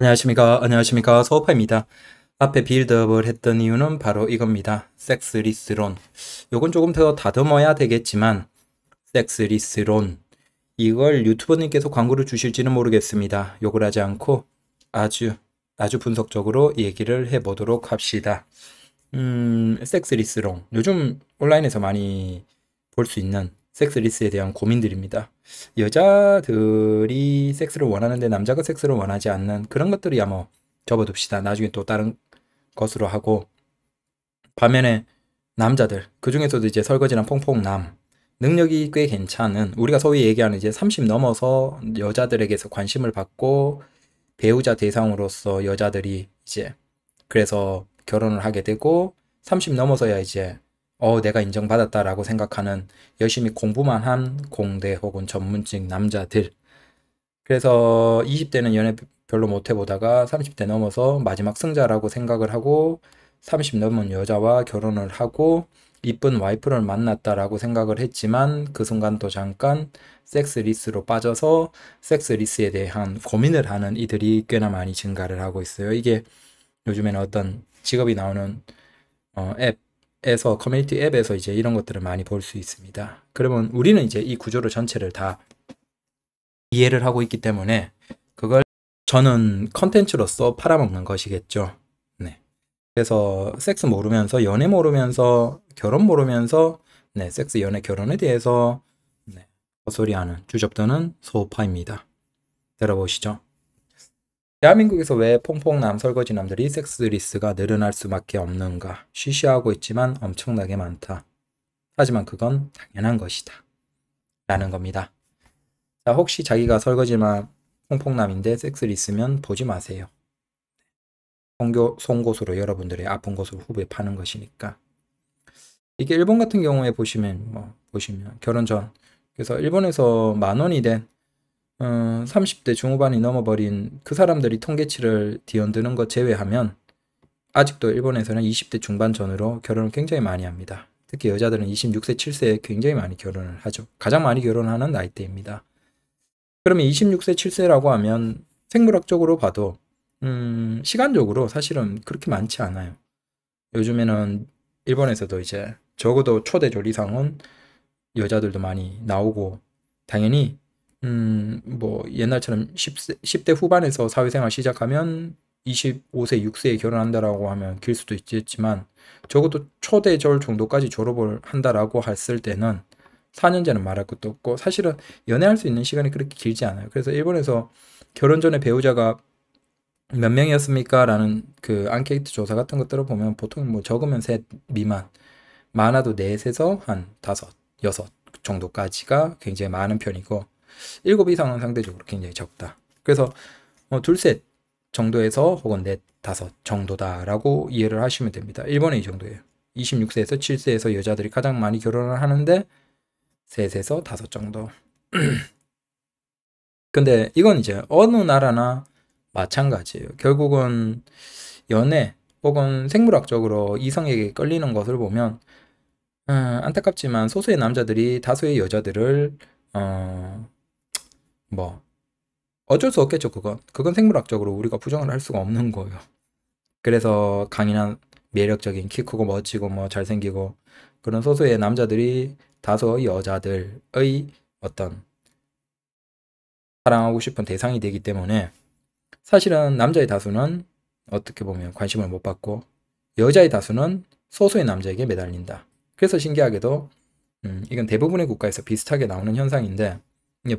안녕하십니까 안녕하십니까 서우파입니다 앞에 빌드업을 했던 이유는 바로 이겁니다 섹스리스론 요건 조금 더 다듬어야 되겠지만 섹스리스론 이걸 유튜버님께서 광고를 주실지는 모르겠습니다 욕을 하지 않고 아주 아주 분석적으로 얘기를 해보도록 합시다 음 섹스리스론 요즘 온라인에서 많이 볼 수 있는 섹스리스에 대한 고민들입니다 여자들이 섹스를 원하는데 남자가 섹스를 원하지 않는 그런 것들이야 뭐 접어둡시다. 나중에 또 다른 것으로 하고 반면에 남자들 그 중에서도 이제 설거지랑 퐁퐁남 능력이 꽤 괜찮은 우리가 소위 얘기하는 이제 30 넘어서 여자들에게서 관심을 받고 배우자 대상으로서 여자들이 이제 그래서 결혼을 하게 되고 30 넘어서야 이제 어, 내가 인정받았다라고 생각하는 열심히 공부만 한 공대 혹은 전문직 남자들. 그래서 20대는 연애 별로 못 해보다가 30대 넘어서 마지막 승자라고 생각을 하고 30 넘은 여자와 결혼을 하고 이쁜 와이프를 만났다라고 생각을 했지만 그 순간 또 잠깐 섹스 리스로 빠져서 섹스 리스에 대한 고민을 하는 이들이 꽤나 많이 증가를 하고 있어요. 이게 요즘에는 어떤 직업이 나오는 어, 앱 에서 커뮤니티 앱에서 이제 이런 것들을 많이 볼 수 있습니다. 그러면 우리는 이제 이 구조를 전체를 다 이해를 하고 있기 때문에 그걸 저는 컨텐츠로서 팔아먹는 것이겠죠. 네. 그래서 섹스 모르면서 연애 모르면서 결혼 모르면서 네, 섹스 연애 결혼에 대해서 네, 소리하는주접도는 소파입니다. 들어보시죠. 대한민국에서 왜 퐁퐁남 설거지남들이 섹스리스가 늘어날 수밖에 없는가 쉬쉬하고 있지만 엄청나게 많다. 하지만 그건 당연한 것이다. 라는 겁니다. 자, 혹시 자기가 설거지만 퐁퐁남인데 섹스리스면 보지 마세요. 송교, 송곳으로 여러분들의 아픈 곳을 후배 파는 것이니까. 이게 일본 같은 경우에 보시면, 뭐, 보시면, 결혼 전. 그래서 일본에서 만 원이 된 30대 어, 중후반이 넘어버린 그 사람들이 통계치를 뒤흔드는 것 제외하면 아직도 일본에서는 20대 중반 전으로 결혼을 굉장히 많이 합니다. 특히 여자들은 26세, 7세에 굉장히 많이 결혼을 하죠. 가장 많이 결혼하는 나이대입니다. 그러면 26세, 7세라고 하면 생물학적으로 봐도 음, 시간적으로 사실은 그렇게 많지 않아요. 요즘에는 일본에서도 이제 적어도 초대 조리상은 여자들도 많이 나오고 당연히 음, 뭐 옛날처럼 10세, 10대 후반에서 사회생활 시작하면 25세, 6세에 결혼한다라고 하면 길 수도 있겠지만 적어도 초대절 정도까지 졸업을 한다라고 했을 때는 4년제는 말할 것도 없고 사실은 연애할 수 있는 시간이 그렇게 길지 않아요. 그래서 일본에서 결혼 전에 배우자가 몇 명이었습니까? 라는 그 안케이트 조사 같은 것들을 보면 보통 뭐 적으면 셋 미만, 많아도 넷에서 한 다섯, 여섯 정도까지가 굉장히 많은 편이고 일곱 이상은 상대적으로 굉장히 적다. 그래서 어, 둘, 셋 정도에서 혹은 넷, 다섯 정도다라고 이해를 하시면 됩니다. 일본은이 정도예요. 26세에서 7세에서 여자들이 가장 많이 결혼을 하는데 셋에서 다섯 정도. 근데 이건 이제 어느 나라나 마찬가지예요. 결국은 연애 혹은 생물학적으로 이성에게 끌리는 것을 보면 음, 안타깝지만 소수의 남자들이 다수의 여자들을 어, 뭐 어쩔 수 없겠죠 그건 그건 생물학적으로 우리가 부정을 할 수가 없는 거예요 그래서 강인한 매력적인 키 크고 멋지고 뭐 잘생기고 그런 소수의 남자들이 다소 여자들의 어떤 사랑하고 싶은 대상이 되기 때문에 사실은 남자의 다수는 어떻게 보면 관심을 못 받고 여자의 다수는 소수의 남자에게 매달린다. 그래서 신기하게도 음, 이건 대부분의 국가에서 비슷하게 나오는 현상인데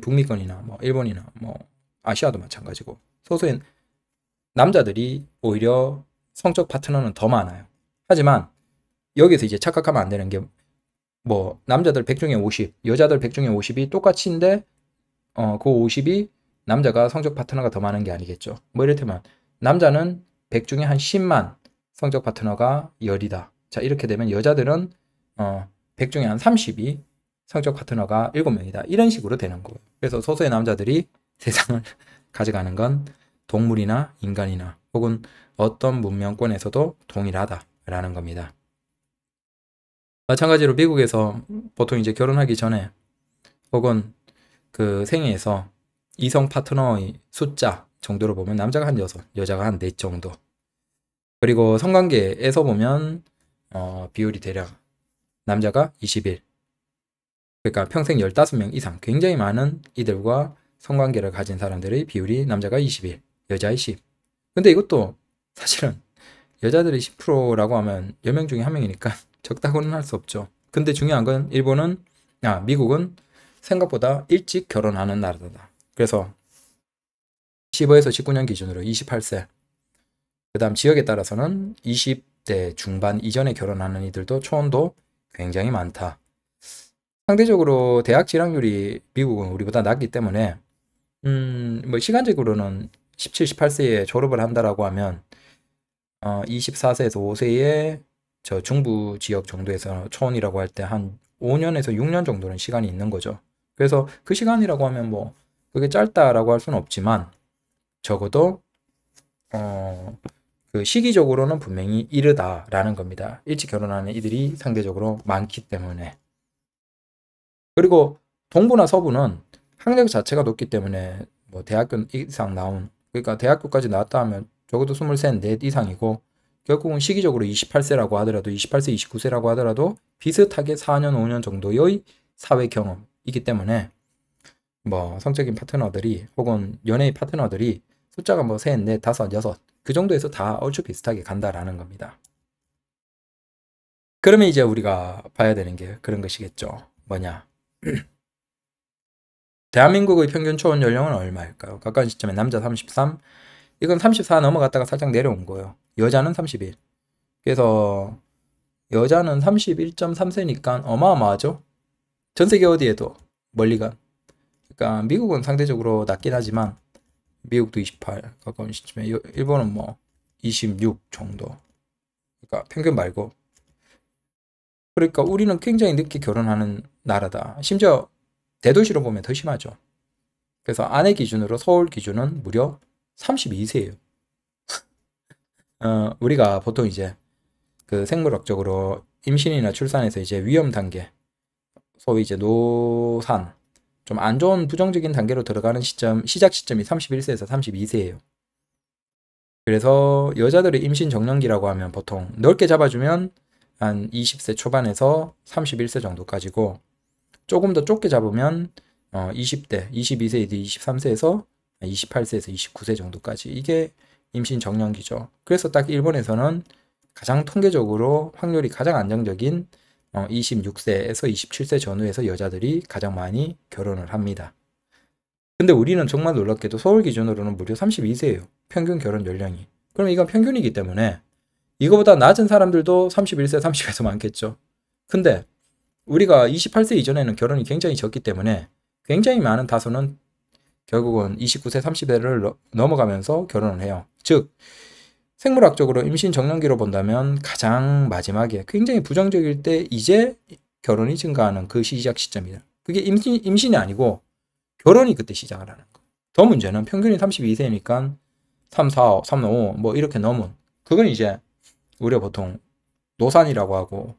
북미권이나 뭐 일본이나 뭐 아시아도 마찬가지고 소수인 남자들이 오히려 성적 파트너는 더 많아요. 하지만 여기서 이제 착각하면 안 되는 게 뭐 남자들 100 중에 50, 여자들 100 중에 50이 똑같이인데 어, 그 50이 남자가 성적 파트너가 더 많은 게 아니겠죠. 뭐 이를테면 남자는 100 중에 한 10만 성적 파트너가 열이다. 자 이렇게 되면 여자들은 어, 100 중에 한 30이 성적 파트너가 7명이다. 이런 식으로 되는 거예요. 그래서 소수의 남자들이 세상을 가져가는 건 동물이나 인간이나 혹은 어떤 문명권에서도 동일하다라는 겁니다. 마찬가지로 미국에서 보통 이제 결혼하기 전에 혹은 그 생애에서 이성 파트너의 숫자 정도로 보면 남자가 한 6, 여자가 한 4 정도. 그리고 성관계에서 보면 어, 비율이 대략 남자가 21, 그러니까 평생 15명 이상 굉장히 많은 이들과 성관계를 가진 사람들의 비율이 남자가 21, 여자의 10. 근데 이것도 사실은 여자들이 10%라고 하면 10명 중에 1명이니까 적다고는 할 수 없죠. 근데 중요한 건 일본은 아 미국은 생각보다 일찍 결혼하는 나라다. 그래서 15에서 19년 기준으로 28세. 그다음 지역에 따라서는 20대 중반 이전에 결혼하는 이들도 초혼도 굉장히 많다. 상대적으로 대학 진학률이 미국은 우리보다 낮기 때문에 음, 뭐 시간적으로는 17, 18세에 졸업을 한다라고 하면 어, 24세에서 5세에 저 중부 지역 정도에서 초원이라고 할 때 한 5년에서 6년 정도는 시간이 있는 거죠. 그래서 그 시간이라고 하면 뭐 그게 짧다라고 할 수는 없지만 적어도 어, 그 시기적으로는 분명히 이르다라는 겁니다. 일찍 결혼하는 이들이 상대적으로 많기 때문에. 그리고 동부나 서부는 학력 자체가 높기 때문에 뭐 대학교 이상 나온 그러니까 대학교까지 나왔다 하면 적어도 23, 4 이상이고 결국은 시기적으로 28세라고 하더라도 28세, 29세라고 하더라도 비슷하게 4년, 5년 정도의 사회 경험이기 때문에 뭐 성적인 파트너들이 혹은 연애의 파트너들이 숫자가 뭐 3, 4, 5, 6, 그 정도에서 다 얼추 비슷하게 간다라는 겁니다. 그러면 이제 우리가 봐야 되는 게 그런 것이겠죠. 뭐냐. 대한민국의 평균 초혼 연령은 얼마일까요? 가까운 시점에 남자 33, 이건 34 넘어갔다가 살짝 내려온 거예요. 여자는 31. 그래서 여자는 31.3세니까 어마어마하죠? 전 세계 어디에도 멀리가 그러니까 미국은 상대적으로 낮긴 하지만 미국도 28 가까운 시점에 일본은 뭐 26 정도. 그러니까 평균 말고 그러니까 우리는 굉장히 늦게 결혼하는 나라다. 심지어 대도시로 보면 더 심하죠. 그래서 아내 기준으로 서울 기준은 무려 32세예요. 어, 우리가 보통 이제 그 생물학적으로 임신이나 출산에서 이제 위험 단계, 소위 이제 노산, 좀 안 좋은 부정적인 단계로 들어가는 시점, 시작 시점이 31세에서 32세예요. 그래서 여자들의 임신 정년기라고 하면 보통 넓게 잡아주면 한 20세 초반에서 31세 정도까지고 조금 더 좁게 잡으면 어 20대, 22세에서 23세에서 28세에서 29세 정도까지 이게 임신 정년기죠. 그래서 딱 일본에서는 가장 통계적으로 확률이 가장 안정적인 어 26세에서 27세 전후에서 여자들이 가장 많이 결혼을 합니다. 근데 우리는 정말 놀랍게도 서울 기준으로는 무려 32세예요. 평균 결혼 연령이. 그럼 이건 평균이기 때문에 이거보다 낮은 사람들도 31세, 30에서 많겠죠. 근데 우리가 28세 이전에는 결혼이 굉장히 적기 때문에 굉장히 많은 다수는 결국은 29세, 30세를 넘어가면서 결혼을 해요. 즉, 생물학적으로 임신 정년기로 본다면 가장 마지막에 굉장히 부정적일 때 이제 결혼이 증가하는 그 시작 시점이다. 그게 임신, 임신이 아니고 결혼이 그때 시작을 하는 거. 더 문제는 평균이 32세니까 3, 4, 5, 3, 5, 뭐 이렇게 넘은. 그건 이제 우리가 보통 노산이라고 하고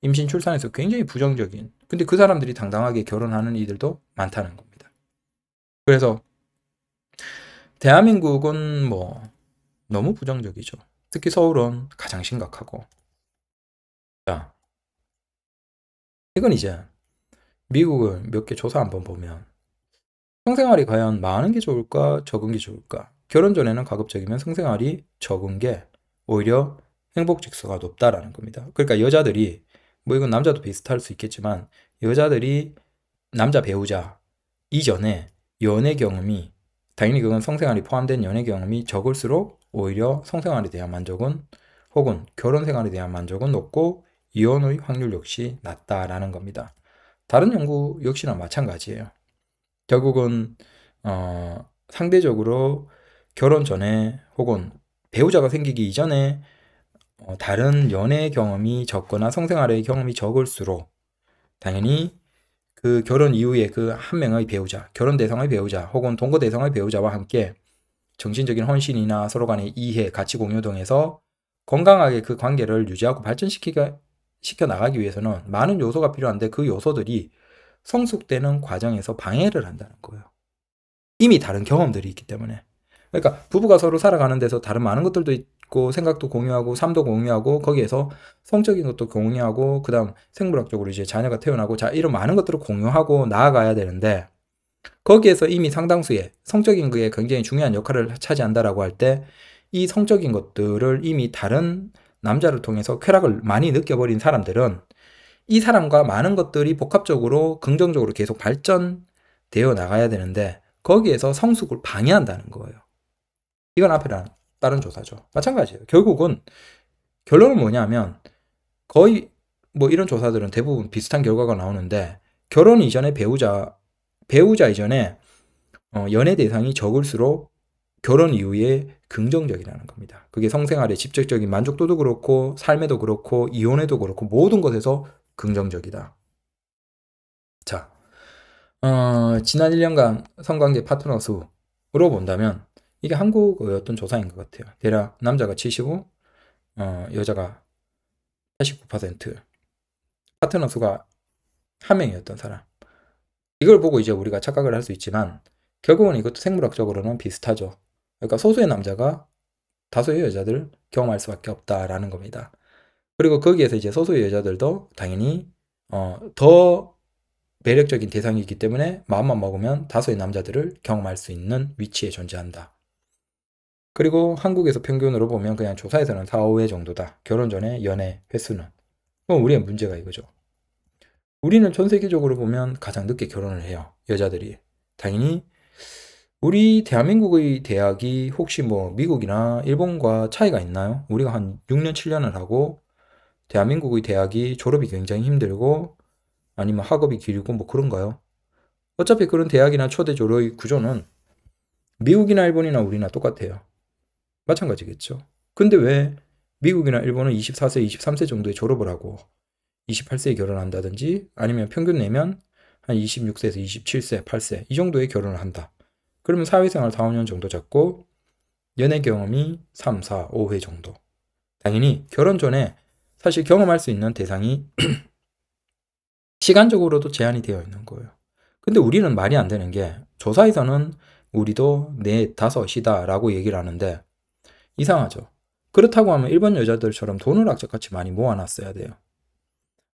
임신 출산에서 굉장히 부정적인 근데 그 사람들이 당당하게 결혼하는 이들도 많다는 겁니다. 그래서 대한민국은 뭐 너무 부정적이죠. 특히 서울은 가장 심각하고 자 이건 이제 미국을 몇 개 조사 한번 보면 성생활이 과연 많은 게 좋을까 적은 게 좋을까 결혼 전에는 가급적이면 성생활이 적은 게 오히려 행복 지수가 높다라는 겁니다. 그러니까 여자들이 뭐 이건 남자도 비슷할 수 있겠지만 여자들이 남자 배우자 이전에 연애 경험이 당연히 그건 성생활이 포함된 연애 경험이 적을수록 오히려 성생활에 대한 만족은 혹은 결혼 생활에 대한 만족은 높고 이혼의 확률 역시 낮다라는 겁니다. 다른 연구 역시나 마찬가지예요. 결국은 어, 상대적으로 결혼 전에 혹은 배우자가 생기기 이전에 어, 다른 연애 경험이 적거나 성생활의 경험이 적을수록 당연히 그 결혼 이후에 그 한 명의 배우자, 결혼 대상의 배우자 혹은 동거 대상의 배우자와 함께 정신적인 헌신이나 서로 간의 이해, 가치 공유 등에서 건강하게 그 관계를 유지하고 발전시키게 시켜 나가기 위해서는 많은 요소가 필요한데 그 요소들이 성숙되는 과정에서 방해를 한다는 거예요. 이미 다른 경험들이 있기 때문에. 그러니까 부부가 서로 살아가는 데서 다른 많은 것들도 있고 생각도 공유하고 삶도 공유하고 거기에서 성적인 것도 공유하고 그다음 생물학적으로 이제 자녀가 태어나고 자 이런 많은 것들을 공유하고 나아가야 되는데 거기에서 이미 상당수의 성적인 그게 굉장히 중요한 역할을 차지한다라고 할 때 이 성적인 것들을 이미 다른 남자를 통해서 쾌락을 많이 느껴버린 사람들은 이 사람과 많은 것들이 복합적으로 긍정적으로 계속 발전되어 나가야 되는데 거기에서 성숙을 방해한다는 거예요. 이건 앞에 다른 조사죠. 마찬가지예요. 결국은 결론은 뭐냐면 거의 뭐 이런 조사들은 대부분 비슷한 결과가 나오는데 결혼 이전에 배우자 배우자 이전에 어, 연애 대상이 적을수록 결혼 이후에 긍정적이라는 겁니다. 그게 성생활의 직접적인 만족도도 그렇고 삶에도 그렇고 이혼에도 그렇고 모든 것에서 긍정적이다. 자, 어, 지난 1년간 성관계 파트너 수로 본다면 이게 한국의 어떤 조사인 것 같아요. 대략 남자가 75, 어, 여자가 89% 파트너 수가 한 명이었던 사람. 이걸 보고 이제 우리가 착각을 할 수 있지만 결국은 이것도 생물학적으로는 비슷하죠. 그러니까 소수의 남자가 다수의 여자들 경험할 수밖에 없다라는 겁니다. 그리고 거기에서 이제 소수의 여자들도 당연히 어, 더 매력적인 대상이기 때문에 마음만 먹으면 다수의 남자들을 경험할 수 있는 위치에 존재한다. 그리고 한국에서 평균으로 보면 그냥 조사에서는 4, 5회 정도다. 결혼 전에 연애 횟수는. 그럼 우리의 문제가 이거죠. 우리는 전 세계적으로 보면 가장 늦게 결혼을 해요. 여자들이. 당연히 우리 대한민국의 대학이 혹시 뭐 미국이나 일본과 차이가 있나요? 우리가 한 6년, 7년을 하고 대한민국의 대학이 졸업이 굉장히 힘들고 아니면 학업이 길고 뭐 그런가요? 어차피 그런 대학이나 초대 졸업의 구조는 미국이나 일본이나 우리나 똑같아요. 마찬가지겠죠. 근데 왜 미국이나 일본은 24세, 23세 정도에 졸업을 하고 28세에 결혼한다든지 아니면 평균 내면 한 26세에서 27세, 8세 이 정도에 결혼을 한다. 그러면 사회생활 4, 5년 정도 잡고 연애 경험이 3, 4, 5회 정도. 당연히 결혼 전에 사실 경험할 수 있는 대상이 시간적으로도 제한이 되어 있는 거예요. 근데 우리는 말이 안 되는 게 조사에서는 우리도 네5시다라고 얘기를 하는데 이상하죠. 그렇다고 하면 일본 여자들처럼 돈을 악착같이 많이 모아놨어야 돼요.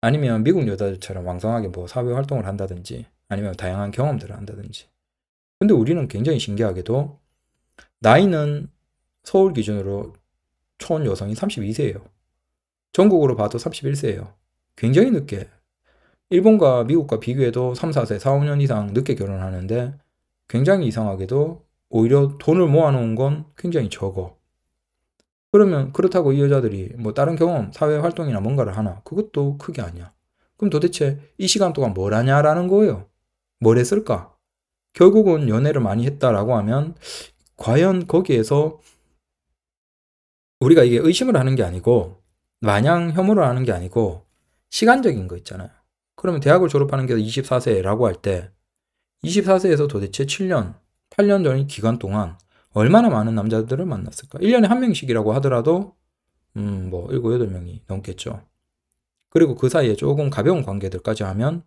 아니면 미국 여자들처럼 왕성하게 뭐 사회 활동을 한다든지 아니면 다양한 경험들을 한다든지. 근데 우리는 굉장히 신기하게도 나이는 서울 기준으로 촌 여성이 32세예요. 전국으로 봐도 31세예요. 굉장히 늦게. 일본과 미국과 비교해도 3, 4세, 4, 5년 이상 늦게 결혼하는데 굉장히 이상하게도 오히려 돈을 모아놓은 건 굉장히 적어. 그러면 그렇다고 이 여자들이 뭐 다른 경험, 사회 활동이나 뭔가를 하나 그것도 크게 아니야. 그럼 도대체 이 시간 동안 뭘 하냐라는 거예요. 뭘 했을까? 결국은 연애를 많이 했다라고 하면 과연 거기에서 우리가 이게 의심을 하는 게 아니고 마냥 혐오를 하는 게 아니고 시간적인 거 있잖아요. 그러면 대학을 졸업하는 게 24세라고 할 때 24세에서 도대체 7년, 8년 전인 기간 동안 얼마나 많은 남자들을 만났을까? 1년에 한 명씩이라고 하더라도 음, 뭐 7, 8명이 넘겠죠. 그리고 그 사이에 조금 가벼운 관계들까지 하면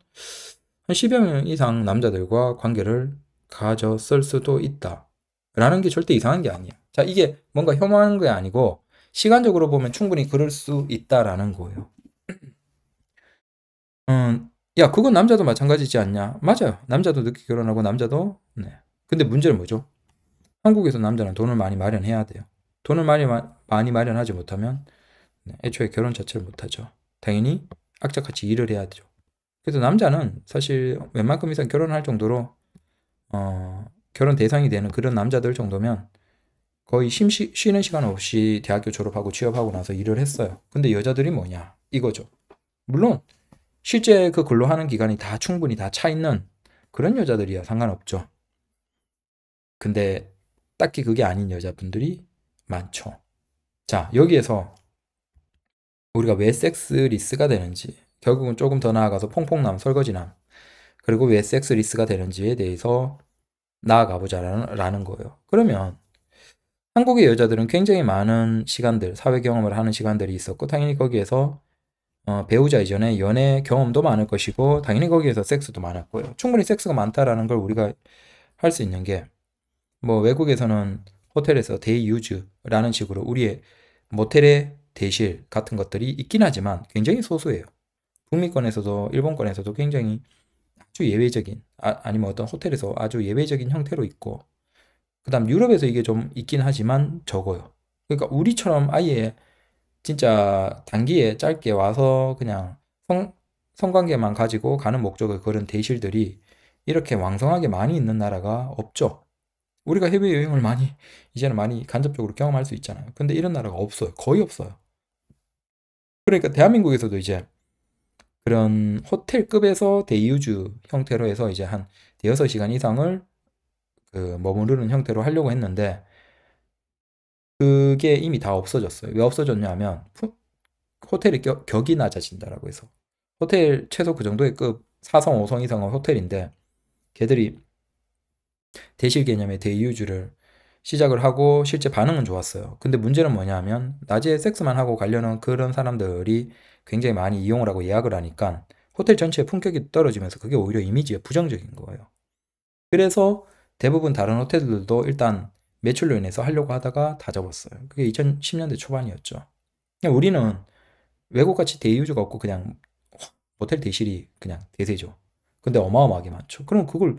한 10여 명 이상 남자들과 관계를 가졌을 수도 있다. 라는 게 절대 이상한 게아니에요 자, 이게 뭔가 혐오하는 게 아니고 시간적으로 보면 충분히 그럴 수 있다라는 거예요. 음, 야, 그건 남자도 마찬가지지 않냐? 맞아요. 남자도 늦게 결혼하고 남자도 네. 근데 문제는 뭐죠? 한국에서 남자는 돈을 많이 마련해야 돼요. 돈을 많이, 많이 마련하지 못하면 네, 애초에 결혼 자체를 못하죠. 당연히 악착같이 일을 해야 되죠. 그래서 남자는 사실 웬만큼 이상 결혼할 정도로 어, 결혼 대상이 되는 그런 남자들 정도면 거의 심 쉬는 시간 없이 대학교 졸업하고 취업하고 나서 일을 했어요. 근데 여자들이 뭐냐 이거죠. 물론 실제 그 근로하는 기간이 다 충분히 다 차 있는 그런 여자들이야 상관없죠. 근데 딱히 그게 아닌 여자분들이 많죠. 자, 여기에서 우리가 왜 섹스 리스가 되는지, 결국은 조금 더 나아가서 퐁퐁남, 설거지남, 그리고 왜 섹스 리스가 되는지에 대해서 나아가 보자라는 거예요. 그러면 한국의 여자들은 굉장히 많은 시간들, 사회 경험을 하는 시간들이 있었고, 당연히 거기에서 어, 배우자 이전에 연애 경험도 많을 것이고, 당연히 거기에서 섹스도 많았고요. 충분히 섹스가 많다라는 걸 우리가 할 수 있는 게, 뭐 외국에서는 호텔에서 데이유즈라는 식으로 우리의 모텔의 대실 같은 것들이 있긴 하지만 굉장히 소수예요. 북미권에서도 일본권에서도 굉장히 아주 예외적인 아, 니면 어떤 호텔에서 아주 예외적인 형태로 있고 그다음 유럽에서 이게 좀 있긴 하지만 적어요. 그러니까 우리처럼 아예 진짜 단기에 짧게 와서 그냥 성, 성관계만 가지고 가는 목적을 그런 대실들이 이렇게 왕성하게 많이 있는 나라가 없죠. 우리가 해외여행을 많이 이제는 많이 간접적으로 경험할 수 있잖아요. 근데 이런 나라가 없어요. 거의 없어요. 그러니까 대한민국에서도 이제 그런 호텔급에서 대유주 형태로 해서 이제 한 대여섯 시간 이상을 그 머무르는 형태로 하려고 했는데 그게 이미 다 없어졌어요. 왜 없어졌냐면 호텔이 격, 격이 낮아진다라고 해서 호텔 최소 그 정도의 급 4성 5성 이상은 호텔인데 걔들이 대실 개념의 대이유주를 시작을 하고 실제 반응은 좋았어요. 근데 문제는 뭐냐면 하 낮에 섹스만 하고 가려는 그런 사람들이 굉장히 많이 이용을 하고 예약을 하니까 호텔 전체의 품격이 떨어지면서 그게 오히려 이미지에 부정적인 거예요. 그래서 대부분 다른 호텔들도 일단 매출로 인해서 하려고 하다가 다 접었어요. 그게 2010년대 초반이었죠. 그냥 우리는 외국같이 대이유주가 없고 그냥 모텔 대실이 그냥 대세죠. 근데 어마어마하게 많죠. 그럼 그걸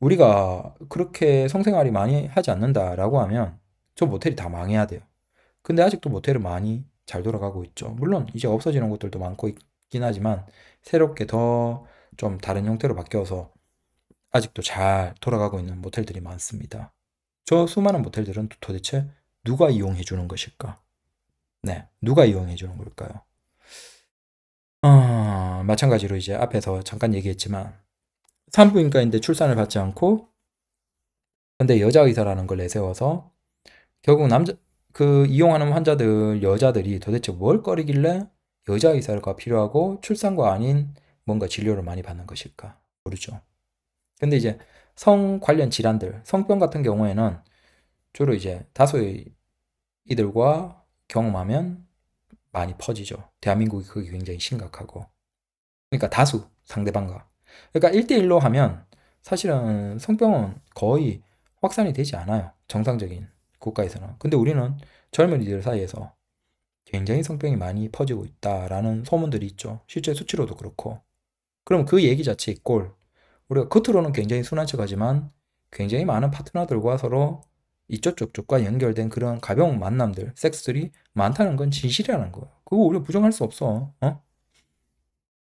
우리가 그렇게 성생활이 많이 하지 않는다라고 하면 저 모텔이 다 망해야 돼요. 근데 아직도 모텔은 많이 잘 돌아가고 있죠. 물론 이제 없어지는 곳들도 많고 있긴 하지만 새롭게 더 좀 다른 형태로 바뀌어서 아직도 잘 돌아가고 있는 모텔들이 많습니다. 저 수많은 모텔들은 도대체 누가 이용해 주는 것일까? 네, 누가 이용해 주는 걸까요? 어, 마찬가지로 이제 앞에서 잠깐 얘기했지만 산부인과인데 출산을 받지 않고 근데 여자 의사라는 걸 내세워서 결국 남자 그 이용하는 환자들 여자들이 도대체 뭘 꺼리길래 여자 의사가 필요하고 출산과 아닌 뭔가 진료를 많이 받는 것일까 모르죠. 근데 이제 성 관련 질환들, 성병 같은 경우에는 주로 이제 다수의 이들과 경험하면 많이 퍼지죠. 대한민국이 그게 굉장히 심각하고. 그러니까 다수 상대방과 그러니까 1대1로 하면 사실은 성병은 거의 확산이 되지 않아요. 정상적인 국가에서는. 근데 우리는 젊은이들 사이에서 굉장히 성병이 많이 퍼지고 있다라는 소문들이 있죠. 실제 수치로도 그렇고. 그럼 그 얘기 자체 의꼴 우리가 겉으로는 굉장히 순한 척하지만 굉장히 많은 파트너들과 서로 이쪽 쪽쪽과 연결된 그런 가벼운 만남들, 섹스들이 많다는 건 진실이라는 거예요. 그거 우리가 부정할 수 없어. 어?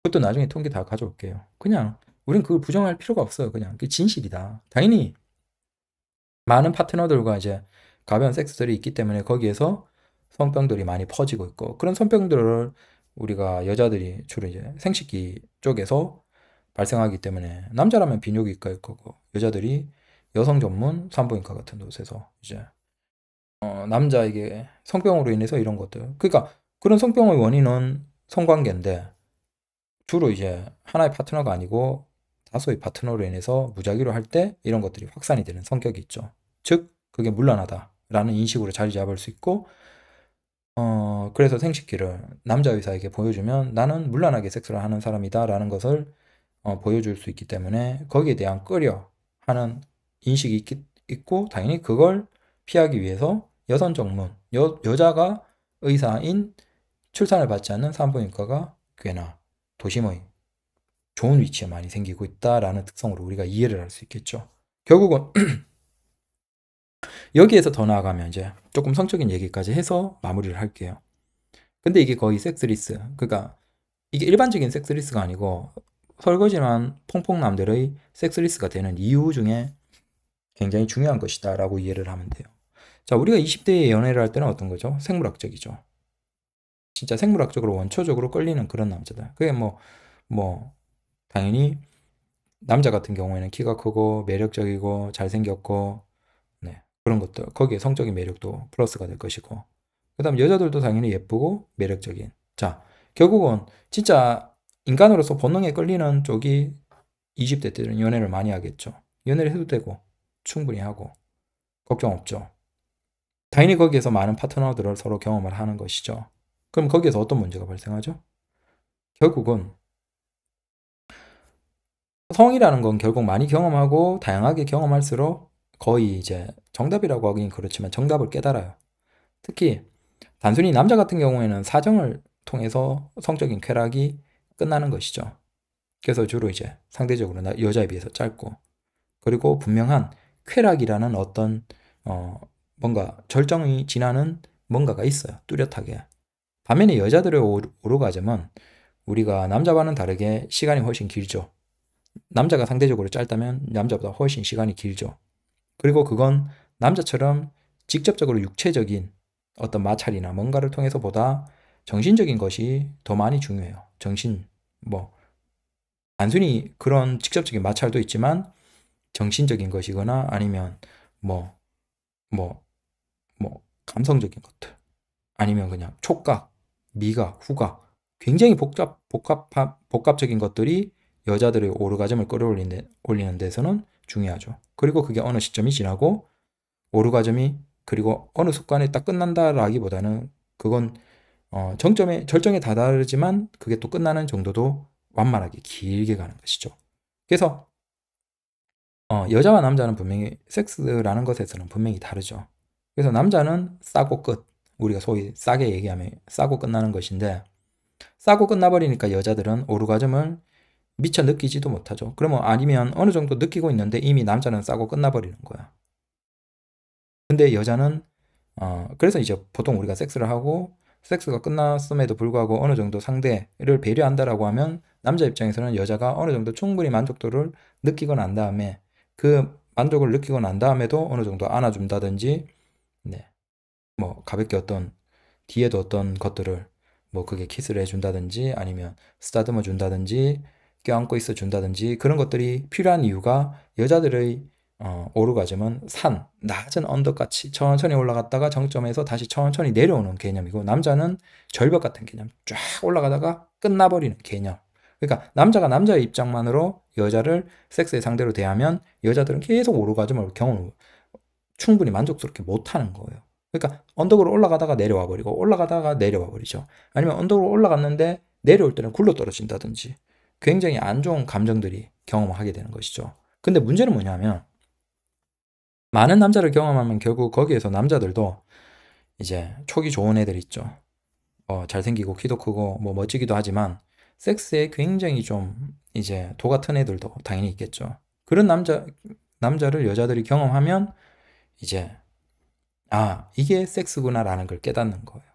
그것도 나중에 통계 다 가져올게요. 그냥 우린 그걸 부정할 필요가 없어요. 그냥 그 진실이다. 당연히 많은 파트너들과 이제 가벼운 섹스들이 있기 때문에 거기에서 성병들이 많이 퍼지고 있고 그런 성병들을 우리가 여자들이 주로 이제 생식기 쪽에서 발생하기 때문에 남자라면 비뇨기과일 거고 여자들이 여성 전문 산부인과 같은 곳에서 이제 어, 남자에게 성병으로 인해서 이런 것들 그러니까 그런 성병의 원인은 성관계인데 주로 이제 하나의 파트너가 아니고 다소의 파트너로 인해서 무작위로 할 때 이런 것들이 확산이 되는 성격이 있죠. 즉, 그게 물란하다라는 인식으로 자리 잡을 수 있고, 어, 그래서 생식기를 남자 의사에게 보여주면 나는 물란하게 섹스를 하는 사람이다라는 것을 어, 보여줄 수 있기 때문에 거기에 대한 끌려 하는 인식이 있기, 있고, 당연히 그걸 피하기 위해서 여성 전문, 여, 여자가 의사인 출산을 받지 않는 산부인과가 꽤나 도심의 좋은 위치에 많이 생기고 있다라는 특성으로 우리가 이해를 할 수 있겠죠. 결국은 여기에서 더 나아가면 이제 조금 성적인 얘기까지 해서 마무리를 할게요. 근데 이게 거의 섹스리스. 그러니까 이게 일반적인 섹스리스가 아니고 설거지만 퐁퐁남들의 섹스리스가 되는 이유 중에 굉장히 중요한 것이다라고 이해를 하면 돼요. 자, 우리가 20대에 연애를 할 때는 어떤 거죠? 생물학적이죠. 진짜 생물학적으로 원초적으로 끌리는 그런 남자다. 그게 뭐, 뭐, 당연히 남자 같은 경우에는 키가 크고 매력적이고 잘생겼고, 네. 그런 것도, 거기에 성적인 매력도 플러스가 될 것이고. 그 다음 여자들도 당연히 예쁘고 매력적인. 자, 결국은 진짜 인간으로서 본능에 끌리는 쪽이 20대 때는 연애를 많이 하겠죠. 연애를 해도 되고, 충분히 하고, 걱정 없죠. 당연히 거기에서 많은 파트너들을 서로 경험을 하는 것이죠. 그럼 거기에서 어떤 문제가 발생하죠? 결국은 성이라는 건 결국 많이 경험하고 다양하게 경험할수록 거의 이제 정답이라고 하긴 그렇지만 정답을 깨달아요. 특히 단순히 남자 같은 경우에는 사정을 통해서 성적인 쾌락이 끝나는 것이죠. 그래서 주로 이제 상대적으로 여자에 비해서 짧고 그리고 분명한 쾌락이라는 어떤 어 뭔가 절정이 지나는 뭔가가 있어요. 뚜렷하게. 반면에 여자들의 오르가즘은 우리가 남자와는 다르게 시간이 훨씬 길죠. 남자가 상대적으로 짧다면 남자보다 훨씬 시간이 길죠. 그리고 그건 남자처럼 직접적으로 육체적인 어떤 마찰이나 뭔가를 통해서 보다 정신적인 것이 더 많이 중요해요. 정신, 뭐, 단순히 그런 직접적인 마찰도 있지만 정신적인 것이거나 아니면 뭐, 뭐, 뭐, 감성적인 것들 아니면 그냥 촉각 미가, 후가 굉장히 복잡, 복합, 복합적인 것들이 여자들의 오르가즘을 끌어올리는 올리는 데서는 중요하죠. 그리고 그게 어느 시점이 지나고 오르가즘이 그리고 어느 순간에 딱 끝난다라기보다는 그건 어, 정점에 절정에 다다르지만 그게 또 끝나는 정도도 완만하게 길게 가는 것이죠. 그래서 어, 여자와 남자는 분명히 섹스라는 것에서는 분명히 다르죠. 그래서 남자는 싸고 끝, 우리가 소위 싸게 얘기하면 싸고 끝나는 것인데 싸고 끝나버리니까 여자들은 오르가즘을 미처 느끼지도 못하죠. 그러면 아니면 어느 정도 느끼고 있는데 이미 남자는 싸고 끝나버리는 거야. 근데 여자는 어 그래서 이제 보통 우리가 섹스를 하고 섹스가 끝났음에도 불구하고 어느 정도 상대를 배려한다라고 하면 남자 입장에서는 여자가 어느 정도 충분히 만족도를 느끼고 난 다음에 그 만족을 느끼고 난 다음에도 어느 정도 안아준다든지 뭐 가볍게 어떤 뒤에도 어떤 것들을 뭐 그게 키스를 해준다든지 아니면 쓰다듬어 준다든지 껴안고 있어 준다든지 그런 것들이 필요한 이유가 여자들의 어, 오르가즘은 산, 낮은 언덕같이 천천히 올라갔다가 정점에서 다시 천천히 내려오는 개념이고 남자는 절벽 같은 개념 쫙 올라가다가 끝나버리는 개념 그러니까 남자가 남자의 입장만으로 여자를 섹스의 상대로 대하면 여자들은 계속 오르가즘을 경험을 충분히 만족스럽게 못하는 거예요 그러니까 언덕으로 올라가다가 내려와 버리고 올라가다가 내려와 버리죠. 아니면 언덕으로 올라갔는데 내려올 때는 굴러 떨어진다든지 굉장히 안 좋은 감정들이 경험하게 되는 것이죠. 근데 문제는 뭐냐면 많은 남자를 경험하면 결국 거기에서 남자들도 이제 초기 좋은 애들 있죠. 어, 잘생기고 키도 크고 뭐 멋지기도 하지만 섹스에 굉장히 좀 이제 도 같은 애들도 당연히 있겠죠. 그런 남자 남자를 여자들이 경험하면 이제 아, 이게 섹스구나라는 걸 깨닫는 거예요.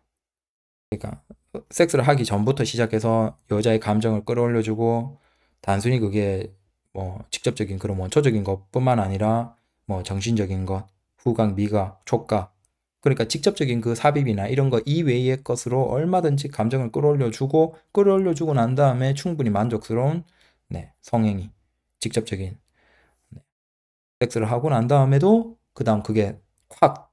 그러니까 어, 섹스를 하기 전부터 시작해서 여자의 감정을 끌어올려주고 단순히 그게 뭐 직접적인 그런 원초적인 것뿐만 아니라 뭐 정신적인 것, 후각, 미각, 촉각 그러니까 직접적인 그 삽입이나 이런 거 이외의 것으로 얼마든지 감정을 끌어올려주고 끌어올려주고 난 다음에 충분히 만족스러운 네, 성행위, 직접적인 네, 섹스를 하고 난 다음에도 그 다음 그게 확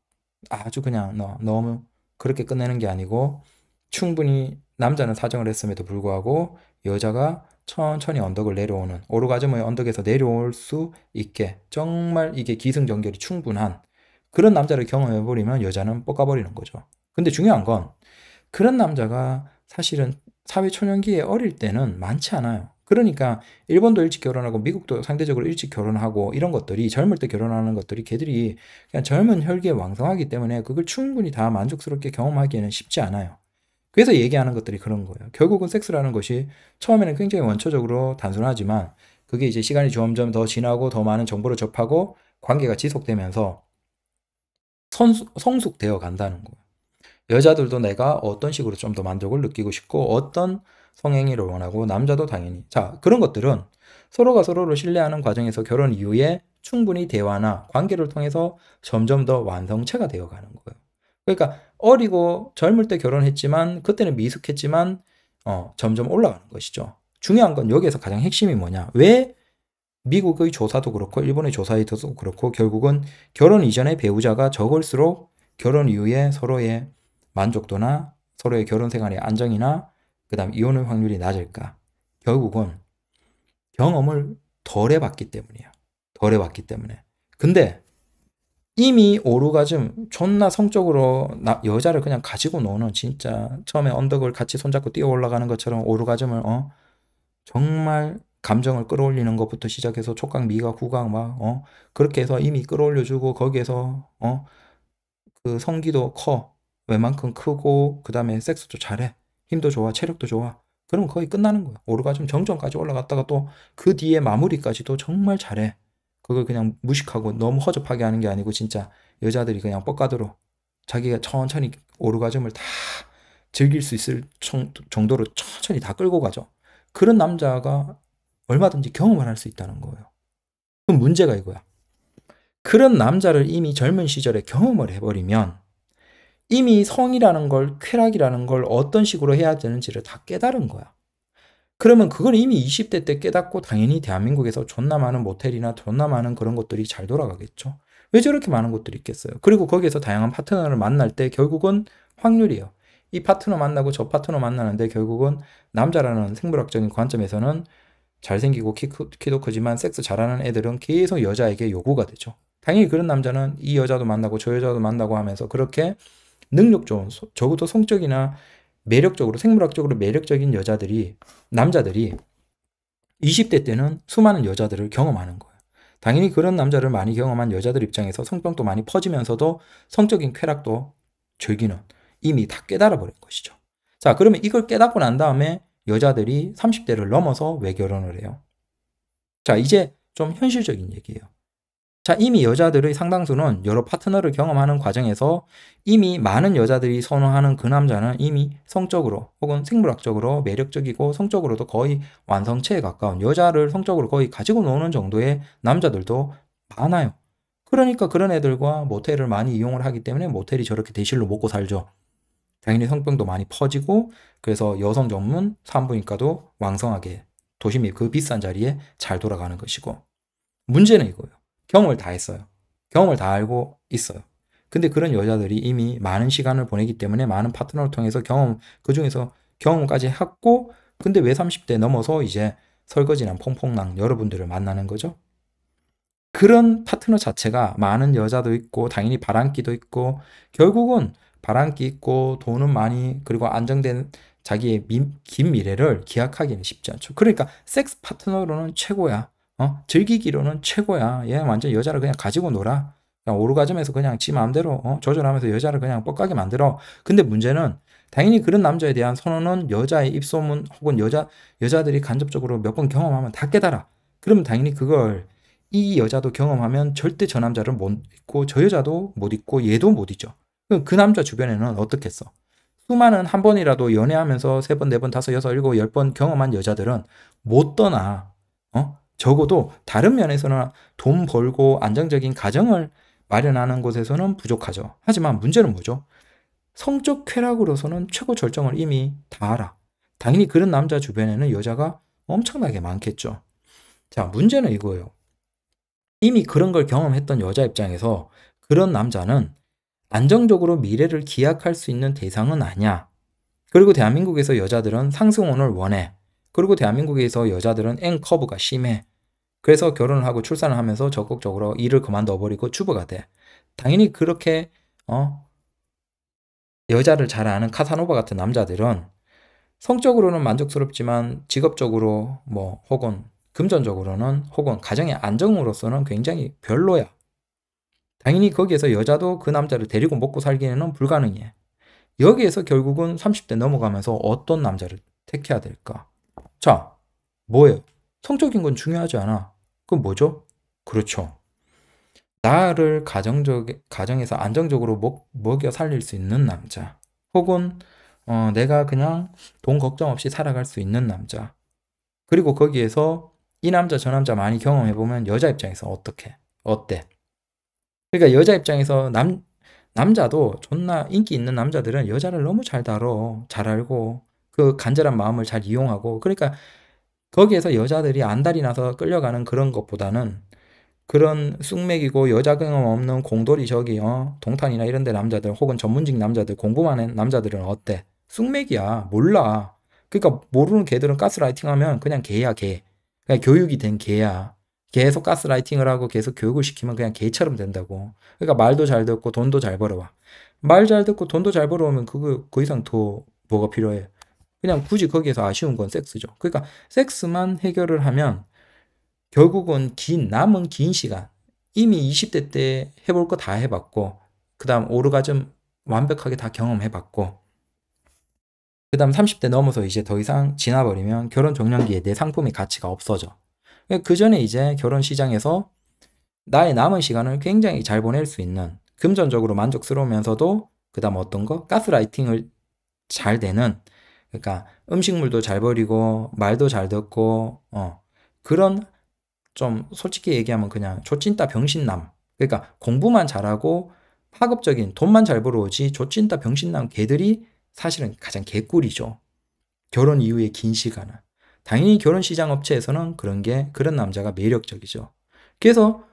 아주 그냥 너, 너무 그렇게 끝내는 게 아니고 충분히 남자는 사정을 했음에도 불구하고 여자가 천천히 언덕을 내려오는 오르가즘의 언덕에서 내려올 수 있게 정말 이게 기승전결이 충분한 그런 남자를 경험해버리면 여자는 뻑아버리는 거죠. 근데 중요한 건 그런 남자가 사실은 사회 초년기에 어릴 때는 많지 않아요. 그러니까 일본도 일찍 결혼하고 미국도 상대적으로 일찍 결혼하고 이런 것들이 젊을 때 결혼하는 것들이 걔들이 그냥 젊은 혈기에 왕성하기 때문에 그걸 충분히 다 만족스럽게 경험하기에는 쉽지 않아요. 그래서 얘기하는 것들이 그런 거예요. 결국은 섹스라는 것이 처음에는 굉장히 원초적으로 단순하지만 그게 이제 시간이 점점 더 지나고 더 많은 정보를 접하고 관계가 지속되면서 선수, 성숙되어 간다는 거예요. 여자들도 내가 어떤 식으로 좀 더 만족을 느끼고 싶고 어떤 성행위를 원하고 남자도 당연히. 자, 그런 것들은 서로가 서로를 신뢰하는 과정에서 결혼 이후에 충분히 대화나 관계를 통해서 점점 더 완성체가 되어 가는 거예요. 그러니까 어리고 젊을 때 결혼했지만 그때는 미숙했지만 어, 점점 올라가는 것이죠. 중요한 건 여기에서 가장 핵심이 뭐냐? 왜 미국의 조사도 그렇고 일본의 조사에서도 그렇고 결국은 결혼 이전에 배우자가 적을수록 결혼 이후에 서로의 만족도나 서로의 결혼 생활의 안정이나 그 다음 이혼의 확률이 낮을까? 결국은 경험을 덜 해봤기 때문이야. 덜 해봤기 때문에. 근데 이미 오르가즘 존나 성적으로 나, 여자를 그냥 가지고 노는 진짜 처음에 언덕을 같이 손잡고 뛰어 올라가는 것처럼 오르가즘을 어 정말 감정을 끌어올리는 것부터 시작해서 촉각 미각 후각 막어 그렇게 해서 이미 끌어올려주고 거기에서 어 그 성기도 커 웬만큼 크고 그 다음에 섹스도 잘해 힘도 좋아, 체력도 좋아. 그럼 거의 끝나는 거야. 오르가즘 정점까지 올라갔다가 또 그 뒤에 마무리까지도 정말 잘해. 그걸 그냥 무식하고 너무 허접하게 하는 게 아니고 진짜 여자들이 그냥 뻑가도로 자기가 천천히 오르가즘을 다 즐길 수 있을 정도로 천천히 다 끌고 가죠. 그런 남자가 얼마든지 경험을 할 수 있다는 거예요. 그럼 문제가 이거야. 그런 남자를 이미 젊은 시절에 경험을 해버리면 이미 성이라는 걸, 쾌락이라는 걸 어떤 식으로 해야 되는지를 다 깨달은 거야. 그러면 그걸 이미 20대 때 깨닫고 당연히 대한민국에서 존나 많은 모텔이나 존나 많은 그런 것들이 잘 돌아가겠죠. 왜 저렇게 많은 것들이 있겠어요? 그리고 거기에서 다양한 파트너를 만날 때 결국은 확률이에요. 이 파트너 만나고 저 파트너 만나는데 결국은 남자라는 생물학적인 관점에서는 잘생기고 키, 도 크지만 섹스 잘하는 애들은 계속 여자에게 요구가 되죠. 당연히 그런 남자는 이 여자도 만나고 저 여자도 만나고 하면서 그렇게 능력 좋은 적어도 성적이나 매력적으로 생물학적으로 매력적인 여자들이 남자들이 20대 때는 수많은 여자들을 경험하는 거예요. 당연히 그런 남자를 많이 경험한 여자들 입장에서 성병도 많이 퍼지면서도 성적인 쾌락도 즐기는 이미 다 깨달아 버린 것이죠. 자, 그러면 이걸 깨닫고 난 다음에 여자들이 30대를 넘어서 왜 결혼을 해요? 자, 이제 좀 현실적인 얘기예요. 자, 이미 여자들의 상당수는 여러 파트너를 경험하는 과정에서 이미 많은 여자들이 선호하는 그 남자는 이미 성적으로 혹은 생물학적으로 매력적이고 성적으로도 거의 완성체에 가까운 여자를 성적으로 거의 가지고 노는 정도의 남자들도 많아요. 그러니까 그런 애들과 모텔을 많이 이용을 하기 때문에 모텔이 저렇게 대실로 먹고 살죠. 당연히 성병도 많이 퍼지고 그래서 여성 전문 산부인과도 왕성하게 도심의 그 비싼 자리에 잘 돌아가는 것이고 문제는 이거예요. 경험을 다 했어요. 경험을 다 알고 있어요. 근데 그런 여자들이 이미 많은 시간을 보내기 때문에 많은 파트너를 통해서 경험, 그 중에서 경험까지 했고, 근데 왜 30대 넘어서 이제 설거지난 퐁퐁랑 여러분들을 만나는 거죠? 그런 파트너 자체가 많은 여자도 있고, 당연히 바람기도 있고, 결국은 바람기 있고, 돈은 많이, 그리고 안정된 자기의 미, 긴 미래를 기약하기는 쉽지 않죠. 그러니까 섹스 파트너로는 최고야. 어? 즐기기로는 최고야. 얘 완전 여자를 그냥 가지고 놀아. 그냥 오르가즘에서 그냥 지 마음대로 어? 조절하면서 여자를 그냥 뻑하게 만들어. 근데 문제는 당연히 그런 남자에 대한 선호는 여자의 입소문 혹은 여자 여자들이 간접적으로 몇 번 경험하면 다 깨달아. 그러면 당연히 그걸 이 여자도 경험하면 절대 저 남자를 못 잊고 저 여자도 못 잊고 얘도 못 잊죠. 그럼 그 남자 주변에는 어떻겠어? 수많은 한 번이라도 연애하면서 세 번, 네 번, 다섯, 여섯, 일곱, 열 번 경험한 여자들은 못 떠나. 어? 적어도 다른 면에서는 돈 벌고 안정적인 가정을 마련하는 곳에서는 부족하죠. 하지만 문제는 뭐죠? 성적 쾌락으로서는 최고 절정을 이미 다 알아. 당연히 그런 남자 주변에는 여자가 엄청나게 많겠죠. 자, 문제는 이거예요. 이미 그런 걸 경험했던 여자 입장에서 그런 남자는 안정적으로 미래를 기약할 수 있는 대상은 아니야. 그리고 대한민국에서 여자들은 상승원을 원해. 그리고 대한민국에서 여자들은 N 커브가 심해. 그래서 결혼을 하고 출산을 하면서 적극적으로 일을 그만둬버리고 주부가 돼. 당연히 그렇게 어 여자를 잘 아는 카사노바 같은 남자들은 성적으로는 만족스럽지만 직업적으로 뭐 혹은 금전적으로는 혹은 가정의 안정으로서는 굉장히 별로야. 당연히 거기에서 여자도 그 남자를 데리고 먹고 살기에는 불가능해. 여기에서 결국은 30대 넘어가면서 어떤 남자를 택해야 될까? 자, 뭐예요? 성적인 건 중요하지 않아. 그건 뭐죠? 그렇죠. 나를 가정적, 가정에서 안정적으로 먹, 먹여 살릴 수 있는 남자. 혹은, 어, 내가 그냥 돈 걱정 없이 살아갈 수 있는 남자. 그리고 거기에서 이 남자, 저 남자 많이 경험해보면 여자 입장에서 어떻게, 어때? 그러니까 여자 입장에서 남, 남자도 존나 인기 있는 남자들은 여자를 너무 잘 다뤄. 잘 알고, 그 간절한 마음을 잘 이용하고 그러니까 거기에서 여자들이 안달이 나서 끌려가는 그런 것보다는 그런 쑥맥이고 여자 경험 없는 공돌이 저기 어 동탄이나 이런 데 남자들 혹은 전문직 남자들 공부만 한 남자들은 어때? 쑥맥이야 몰라 그러니까 모르는 개들은 가스라이팅 하면 그냥 개야 개 그냥 교육이 된 개야 계속 가스라이팅을 하고 계속 교육을 시키면 그냥 개처럼 된다고 그러니까 말도 잘 듣고 돈도 잘 벌어와 말 잘 듣고 돈도 잘 벌어오면 그거 그 이상 더 뭐가 필요해 그냥 굳이 거기에서 아쉬운 건 섹스죠. 그러니까 섹스만 해결을 하면 결국은 긴 남은 긴 시간 이미 20대 때 해볼 거 다 해봤고 그 다음 오르가즘 완벽하게 다 경험해봤고 그 다음 30대 넘어서 이제 더 이상 지나버리면 결혼 정년기에 내 상품이 가치가 없어져. 그러니까 그 전에 이제 결혼 시장에서 나의 남은 시간을 굉장히 잘 보낼 수 있는 금전적으로 만족스러우면서도 그 다음 어떤 거? 가스라이팅을 잘 되는 그러니까 음식물도 잘 버리고 말도 잘 듣고 어 그런 좀 솔직히 얘기하면 그냥 조친따 병신남 그러니까 공부만 잘하고 파급적인 돈만 잘 벌어오지 조친따 병신남 개들이 사실은 가장 개꿀이죠 결혼 이후의 긴 시간은 당연히 결혼 시장 업체에서는 그런 게 그런 남자가 매력적이죠 그래서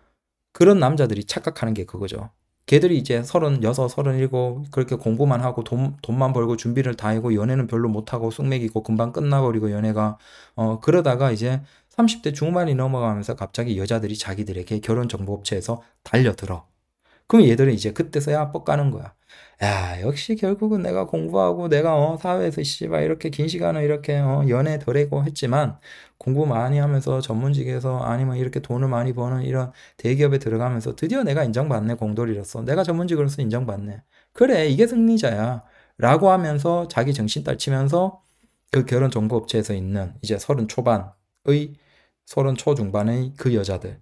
그런 남자들이 착각하는 게 그거죠 걔들이 이제 36, 37 그렇게 공부만 하고 돈, 돈만 벌고 준비를 다 하고 연애는 별로 못하고 쑥맥이고 금방 끝나버리고 연애가 어 그러다가 이제 30대 중반이 넘어가면서 갑자기 여자들이 자기들에게 결혼 정보 업체에서 달려들어. 그럼 얘들은 이제 그때서야 합법 가는 거야. 야, 역시 결국은 내가 공부하고 내가 어, 사회에서 씨발 이렇게 긴 시간을 이렇게 어, 연애 덜해고 했지만 공부 많이 하면서 전문직에서 아니면 뭐 이렇게 돈을 많이 버는 이런 대기업에 들어가면서 드디어 내가 인정받네 공돌이로서 내가 전문직으로서 인정받네 그래 이게 승리자야 라고 하면서 자기 정신 딸치면서 그 결혼 정보 업체에서 있는 이제 서른 초반의 서른 초중반의 그 여자들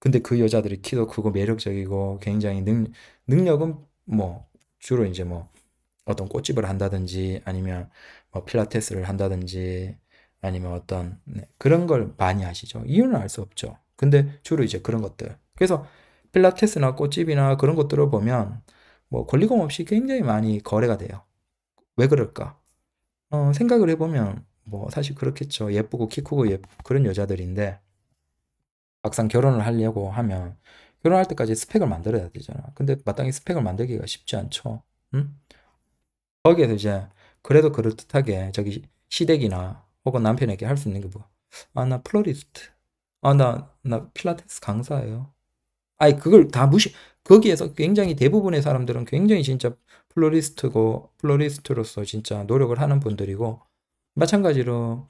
근데 그 여자들이 키도 크고 매력적이고 굉장히 능, 능력은 뭐 주로 이제 뭐 어떤 꽃집을 한다든지 아니면 뭐 필라테스를 한다든지 아니면 어떤 네, 그런 걸 많이 하시죠. 이유는 알 수 없죠. 근데 주로 이제 그런 것들. 그래서 필라테스나 꽃집이나 그런 것들을 보면 뭐 권리금 없이 굉장히 많이 거래가 돼요. 왜 그럴까? 어, 생각을 해보면 뭐 사실 그렇겠죠. 예쁘고 키 크고 예, 그런 여자들인데 막상 결혼을 하려고 하면 결혼할 때까지 스펙을 만들어야 되잖아. 근데 마땅히 스펙을 만들기가 쉽지 않죠. 응? 거기에서 이제 그래도 그럴듯하게 저기 시댁이나 혹은 남편에게 할 수 있는 게 뭐? 아, 나 플로리스트. 아, 나, 나 필라테스 강사예요. 아니, 그걸 다 무시, 거기에서 굉장히 대부분의 사람들은 굉장히 진짜 플로리스트고, 플로리스트로서 진짜 노력을 하는 분들이고, 마찬가지로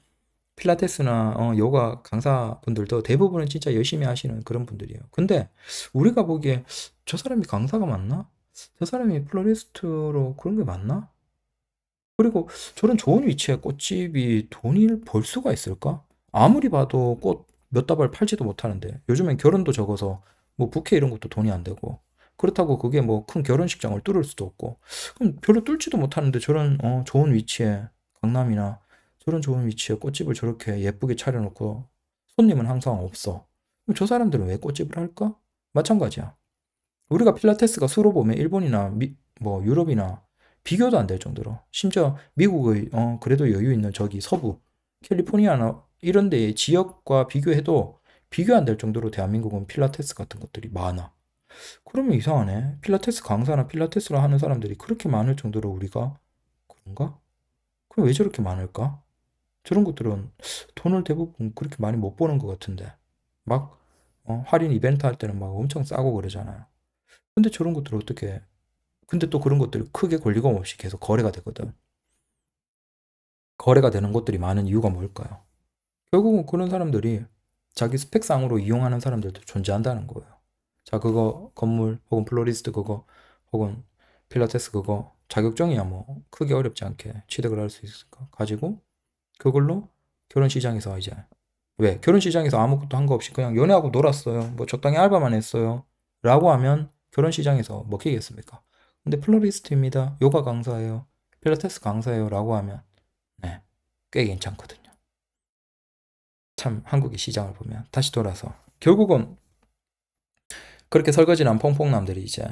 필라테스나 어, 요가 강사분들도 대부분은 진짜 열심히 하시는 그런 분들이에요. 근데 우리가 보기에 저 사람이 강사가 맞나? 저 사람이 플로리스트로 그런 게 맞나? 그리고 저런 좋은 위치에 꽃집이 돈을 벌 수가 있을까? 아무리 봐도 꽃 몇 다발 팔지도 못하는데 요즘엔 결혼도 적어서 뭐 부케 이런 것도 돈이 안 되고 그렇다고 그게 뭐 큰 결혼식장을 뚫을 수도 없고 그럼 별로 뚫지도 못하는데 저런 어, 좋은 위치에 강남이나 저런 좋은 위치에 꽃집을 저렇게 예쁘게 차려놓고 손님은 항상 없어. 그럼 저 사람들은 왜 꽃집을 할까? 마찬가지야. 우리가 필라테스가 수로 보면 일본이나 미, 뭐 유럽이나 비교도 안 될 정도로 심지어 미국의 어, 그래도 여유 있는 저기 서부 캘리포니아나 이런 데의 지역과 비교해도 비교 안 될 정도로 대한민국은 필라테스 같은 것들이 많아. 그러면 이상하네. 필라테스 강사나 필라테스를 하는 사람들이 그렇게 많을 정도로 우리가 그런가? 그럼 왜 저렇게 많을까? 저런 것들은 돈을 대부분 그렇게 많이 못 버는 것 같은데 막 어, 할인 이벤트 할 때는 막 엄청 싸고 그러잖아요. 근데 저런 것들 어떻게 근데 또 그런 것들이 크게 권리금 없이 계속 거래가 되거든. 거래가 되는 것들이 많은 이유가 뭘까요? 결국은 그런 사람들이 자기 스펙상으로 이용하는 사람들도 존재한다는 거예요. 자, 그거 건물 혹은 플로리스트 그거 혹은 필라테스 그거 자격증이야 뭐 크게 어렵지 않게 취득을 할 수있을까 가지고 그걸로 결혼 시장에서 이제 왜 결혼 시장에서 아무것도 한 거 없이 그냥 연애하고 놀았어요. 뭐 적당히 알바만 했어요. 라고 하면 결혼 시장에서 먹히겠습니까? 근데 플로리스트입니다. 요가 강사예요. 필라테스 강사예요. 라고 하면 네, 꽤 괜찮거든요. 참 한국의 시장을 보면 다시 돌아서 결국은 그렇게 설거지난 퐁퐁남들이 이제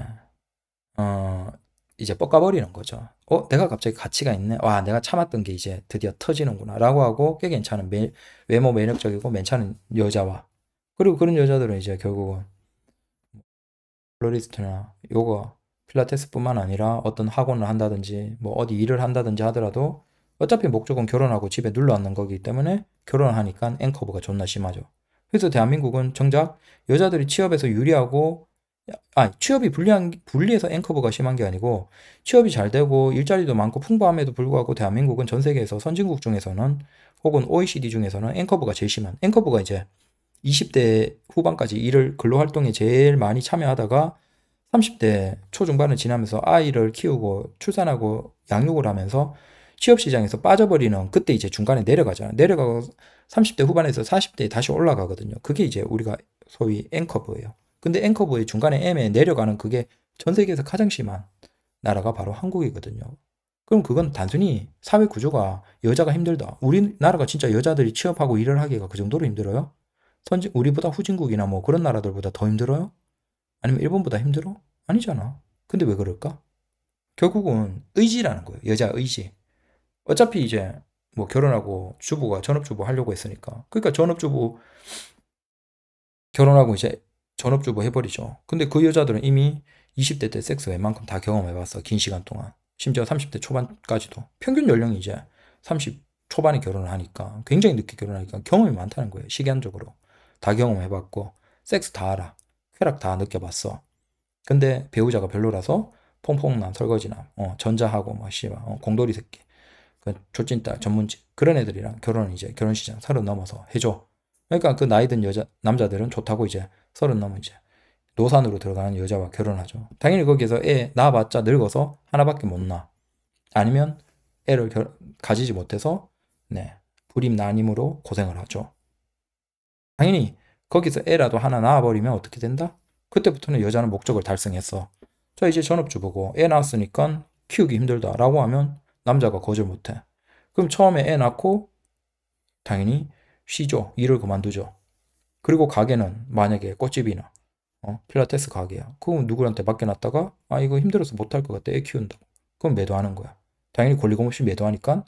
어, 이제 뻑까버리는 거죠. 어, 내가 갑자기 가치가 있네. 와, 내가 참았던 게 이제 드디어 터지는구나. 라고 하고 꽤 괜찮은 매, 외모 매력적이고 괜찮은 여자와 그리고 그런 여자들은 이제 결국은 플로리스트나 요거 필라테스뿐만 아니라 어떤 학원을 한다든지 뭐 어디 일을 한다든지 하더라도 어차피 목적은 결혼하고 집에 눌러앉는 거기 때문에 결혼하니까 을 앵커버가 존나 심하죠. 그래서 대한민국은 정작 여자들이 취업에서 유리하고 아 취업이 불리한 불리해서 앵커버가 심한 게 아니고 취업이 잘 되고 일자리도 많고 풍부함에도 불구하고 대한민국은 전 세계에서 선진국 중에서는 혹은 OECD 중에서는 앵커버가 제일 심한 앵커버가 이제 20대 후반까지 일을 근로 활동에 제일 많이 참여하다가 30대 초중반을 지나면서 아이를 키우고 출산하고 양육을 하면서 취업 시장에서 빠져버리는 그때 이제 중간에 내려가잖아요. 내려가고 30대 후반에서 40대에 다시 올라가거든요. 그게 이제 우리가 소위 앵커버예요. 근데 앵커브의 중간에 M에 내려가는 그게 전 세계에서 가장 심한 나라가 바로 한국이거든요. 그럼 그건 단순히 사회 구조가 여자가 힘들다. 우리나라가 진짜 여자들이 취업하고 일을 하기가 그 정도로 힘들어요? 선진, 우리보다 후진국이나 뭐 그런 나라들보다 더 힘들어요? 아니면 일본보다 힘들어? 아니잖아. 근데 왜 그럴까? 결국은 의지라는 거예요. 여자 의지. 어차피 이제 뭐 결혼하고 주부가 전업주부 하려고 했으니까. 그러니까 전업주부 결혼하고 이제 전업주부 해버리죠. 근데 그 여자들은 이미 20대 때 섹스 웬만큼 다 경험해봤어. 긴 시간 동안. 심지어 30대 초반까지도. 평균 연령이 이제 30 초반에 결혼을 하니까 굉장히 늦게 결혼하니까 경험이 많다는 거예요. 시간적으로. 다 경험해봤고 섹스 다 알아. 쾌락 다 느껴봤어. 근데 배우자가 별로라서 퐁퐁남, 설거지남, 어, 전자하고 막 씨발 어, 공돌이 새끼, 그 조찐딸, 전문지 그런 애들이랑 결혼 이제 결혼시장 서른 넘어서 해줘. 그러니까 그 나이 든 여자 남자들은 좋다고 이제 서른 넘은 이제 노산으로 들어가는 여자와 결혼하죠. 당연히 거기에서 애 낳아봤자 늙어서 하나밖에 못 낳아. 아니면 애를 결, 가지지 못해서 네, 불임 난임으로 고생을 하죠. 당연히 거기서 애라도 하나 낳아버리면 어떻게 된다? 그때부터는 여자는 목적을 달성했어. 자 이제 전업주부고 애 낳았으니까 키우기 힘들다 라고 하면 남자가 거절 못해. 그럼 처음에 애 낳고 당연히 쉬죠. 일을 그만두죠. 그리고 가게는 만약에 꽃집이나 어, 필라테스 가게야. 그럼 누구한테 맡겨놨다가 아 이거 힘들어서 못할 것 같아 애 키운다. 그럼 매도하는 거야. 당연히 권리금 없이 매도하니까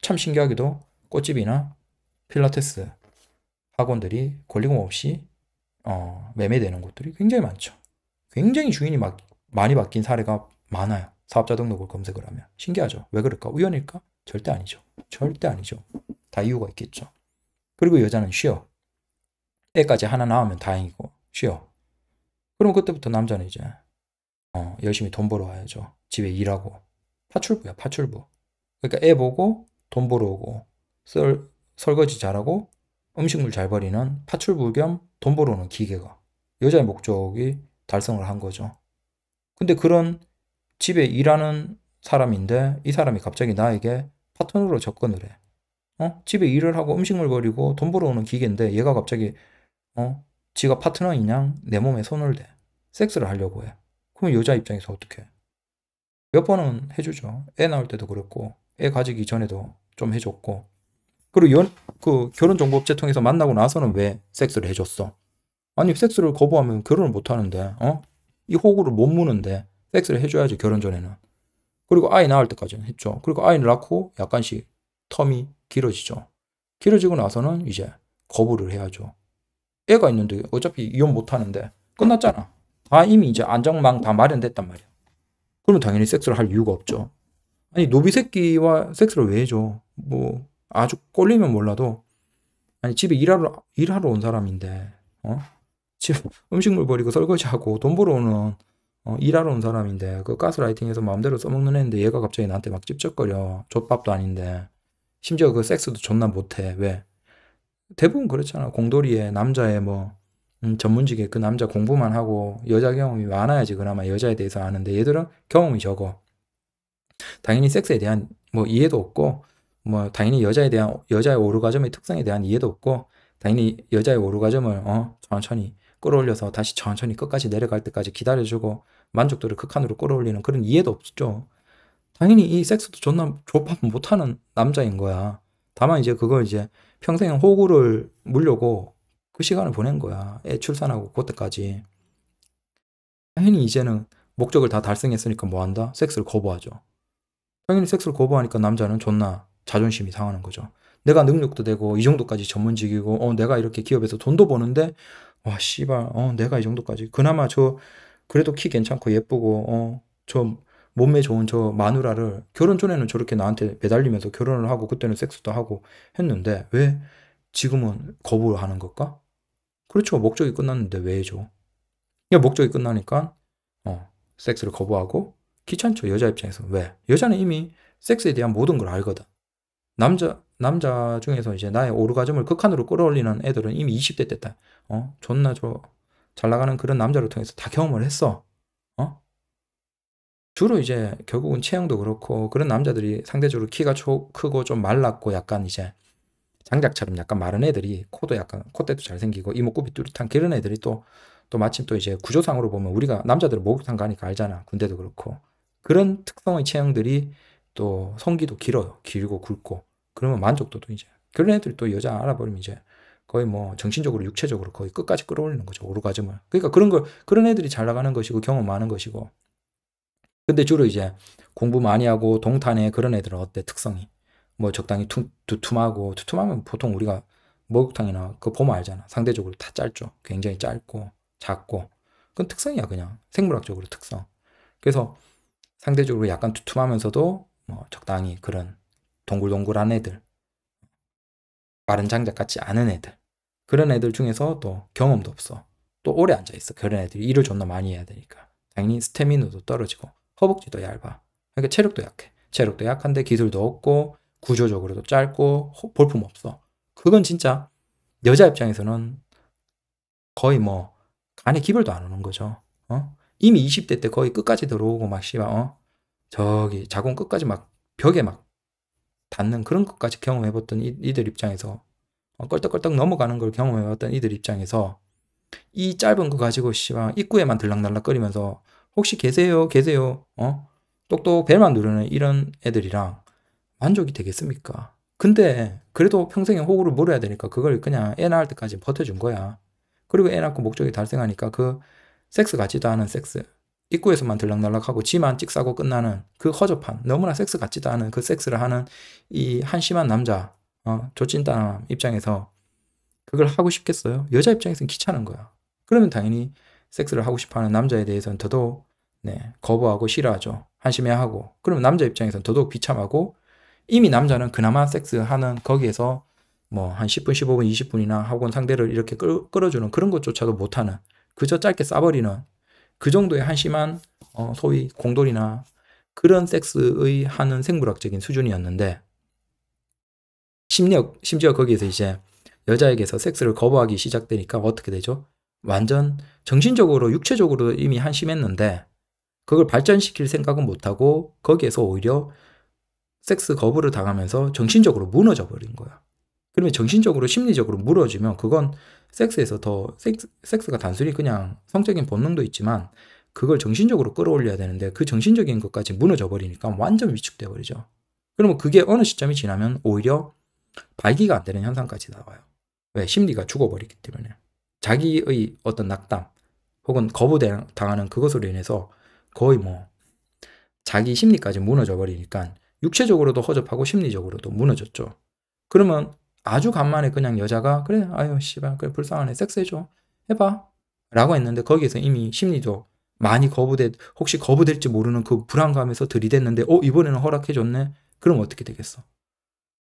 참 신기하게도 꽃집이나 필라테스 학원들이 권리금 없이 어, 매매되는 곳들이 굉장히 많죠. 굉장히 주인이 막, 많이 바뀐 사례가 많아요. 사업자 등록을 검색을 하면 신기하죠. 왜 그럴까? 우연일까? 절대 아니죠. 절대 아니죠. 다 이유가 있겠죠. 그리고 여자는 쉬어. 애까지 하나 나오면 다행이고 쉬어. 그럼 그때부터 남자는 이제 어, 열심히 돈 벌어 와야죠. 집에 일하고 파출부야 파출부. 그러니까 애 보고 돈 벌어오고 썰, 설거지 잘하고 음식물 잘 버리는 파출부 겸 돈 벌어오는 기계가 여자의 목적이 달성을 한 거죠. 근데 그런 집에 일하는 사람인데 이 사람이 갑자기 나에게 파트너로 접근을 해. 어? 집에 일을 하고 음식물 버리고 돈 벌어오는 기계인데 얘가 갑자기 어? 지가 파트너이냥 내 몸에 손을 대. 섹스를 하려고 해. 그럼 여자 입장에서 어떻게 해? 몇 번은 해주죠. 애 낳을 때도 그랬고, 애 가지기 전에도 좀 해줬고. 그리고 연, 그 결혼정보업체 통해서 만나고 나서는 왜 섹스를 해줬어? 아니, 섹스를 거부하면 결혼을 못 하는데, 어? 이 호구를 못 무는데, 섹스를 해줘야지, 결혼 전에는. 그리고 아이 낳을 때까지는 했죠. 그리고 아이 를 낳고 약간씩 텀이 길어지죠. 길어지고 나서는 이제 거부를 해야죠. 애가 있는데 어차피 이혼 못하는데 끝났잖아. 다 이미 이제 안정망 다 마련됐단 말이야. 그러면 당연히 섹스를 할 이유가 없죠. 아니 노비 새끼와 섹스를 왜 해줘? 뭐 아주 꼴리면 몰라도 아니 집에 일하러 일하러 온 사람인데 어? 집 음식물 버리고 설거지하고 돈 벌어오는 어, 일하러 온 사람인데 그 가스라이팅에서 마음대로 써먹는 애인데 얘가 갑자기 나한테 막 찝쩍거려 족밥도 아닌데 심지어 그 섹스도 존나 못해 왜 대부분 그렇잖아. 공돌이에 남자의 뭐 음, 전문직에 그 남자 공부만 하고 여자 경험이 많아야지 그나마 여자에 대해서 아는데 얘들은 경험이 적어. 당연히 섹스에 대한 뭐 이해도 없고 뭐 당연히 여자에 대한 여자의 오르가즘의 특성에 대한 이해도 없고 당연히 여자의 오르가즘을 어 천천히 끌어올려서 다시 천천히 끝까지 내려갈 때까지 기다려주고 만족도를 극한으로 끌어올리는 그런 이해도 없죠. 당연히 이 섹스도 존나 조합 못하는 남자인 거야. 다만 이제 그걸 이제 평생 호구를 물려고 그 시간을 보낸 거야. 애 출산하고 그때까지. 당연히 이제는 목적을 다 달성했으니까 뭐 한다? 섹스를 거부하죠. 당연히 섹스를 거부하니까 남자는 존나 자존심이 상하는 거죠. 내가 능력도 되고 이 정도까지 전문직이고 어 내가 이렇게 기업에서 돈도 버는데 와 씨발 어 내가 이 정도까지 그나마 저 그래도 키 괜찮고 예쁘고 어저 몸매 좋은 저 마누라를 결혼 전에는 저렇게 나한테 매달리면서 결혼을 하고 그때는 섹스도 하고 했는데 왜 지금은 거부를 하는 걸까? 그렇죠. 목적이 끝났는데 왜 해줘? 그러니까 목적이 끝나니까 어, 섹스를 거부하고 귀찮죠. 여자 입장에서. 왜? 여자는 이미 섹스에 대한 모든 걸 알거든. 남자 남자 중에서 이제 나의 오르가즘을 극한으로 끌어올리는 애들은 이미 20대 때다. 어, 존나 저 잘 나가는 그런 남자를 통해서 다 경험을 했어. 주로 이제 결국은 체형도 그렇고 그런 남자들이 상대적으로 키가 초, 크고 좀 말랐고 약간 이제 장작처럼 약간 마른 애들이 코도 약간 콧대도 잘생기고 이목구비 뚜렷한 그런 애들이 또 또 마침 또 이제 구조상으로 보면 우리가 남자들은 목욕탕 가니까 알잖아 군대도 그렇고 그런 특성의 체형들이 또 성기도 길어요 길고 굵고 그러면 만족도도 이제 그런 애들이 또 여자 알아버리면 이제 거의 뭐 정신적으로 육체적으로 거의 끝까지 끌어올리는 거죠 오르가즘을 그러니까 그런 걸 그런 애들이 잘 나가는 것이고 경험 많은 것이고 근데 주로 이제 공부 많이 하고 동탄에 그런 애들은 어때 특성이 뭐 적당히 퉁, 두툼하고 두툼하면 보통 우리가 목욕탕이나 그 보면 알잖아 상대적으로 다 짧죠 굉장히 짧고 작고 그건 특성이야 그냥 생물학적으로 특성 그래서 상대적으로 약간 두툼하면서도 뭐 적당히 그런 동글동글한 애들 빠른 장작 같지 않은 애들 그런 애들 중에서 또 경험도 없어 또 오래 앉아있어 그런 애들이 일을 존나 많이 해야 되니까 당연히 스태미너도 떨어지고 허벅지도 얇아. 그러니까 체력도 약해. 체력도 약한데 기술도 없고 구조적으로도 짧고 볼품 없어. 그건 진짜 여자 입장에서는 거의 뭐 간에 기별도 안 오는 거죠. 어? 이미 20대 때 거의 끝까지 들어오고 막 씨발 어? 저기 자궁 끝까지 막 벽에 막 닿는 그런 것까지 경험해봤던 이들 입장에서 어, 껄떡껄떡 넘어가는 걸 경험해봤던 이들 입장에서 이 짧은 거 가지고 씨발 입구에만 들락날락거리면서 혹시 계세요? 계세요? 어? 똑똑 벨만 누르는 이런 애들이랑 만족이 되겠습니까? 근데 그래도 평생에 호구를 물어야 되니까 그걸 그냥 애 낳을 때까지 버텨준 거야. 그리고 애 낳고 목적이 달성하니까 그 섹스 같지도 않은 섹스. 입구에서만 들락날락하고 지만 찍싸고 끝나는 그 허접한 너무나 섹스 같지도 않은 그 섹스를 하는 이 한심한 남자 어, 조찐남 입장에서 그걸 하고 싶겠어요? 여자 입장에서는 귀찮은 거야. 그러면 당연히 섹스를 하고 싶어하는 남자에 대해서는 더더욱 네, 거부하고 싫어하죠. 한심해하고. 그러면 남자 입장에서 더더욱 비참하고 이미 남자는 그나마 섹스하는 거기에서 뭐 한 10분, 15분, 20분이나 학원 상대를 이렇게 끌, 끌어주는 그런 것조차도 못하는 그저 짧게 싸버리는 그 정도의 한심한 어, 소위 공돌이나 그런 섹스의 하는 생물학적인 수준이었는데 심력, 심지어 거기에서 이제 여자에게서 섹스를 거부하기 시작되니까 어떻게 되죠? 완전 정신적으로 육체적으로 이미 한심했는데 그걸 발전시킬 생각은 못하고 거기에서 오히려 섹스 거부를 당하면서 정신적으로 무너져 버린 거야. 그러면 정신적으로 심리적으로 무너지면 그건 섹스에서 더 섹스, 섹스가 단순히 그냥 성적인 본능도 있지만 그걸 정신적으로 끌어올려야 되는데 그 정신적인 것까지 무너져 버리니까 완전 위축돼 버리죠. 그러면 그게 어느 시점이 지나면 오히려 발기가 안 되는 현상까지 나와요. 왜? 심리가 죽어버리기 때문에. 자기의 어떤 낙담 혹은 거부당하는 그것으로 인해서 거의 뭐 자기 심리까지 무너져 버리니까 육체적으로도 허접하고 심리적으로도 무너졌죠. 그러면 아주 간만에 그냥 여자가 그래 아유 씨발 그래 불쌍하네 섹스해줘 해봐 라고 했는데 거기에서 이미 심리도 많이 거부돼 혹시 거부될지 모르는 그 불안감에서 들이댔는데 어 이번에는 허락해줬네 그럼 어떻게 되겠어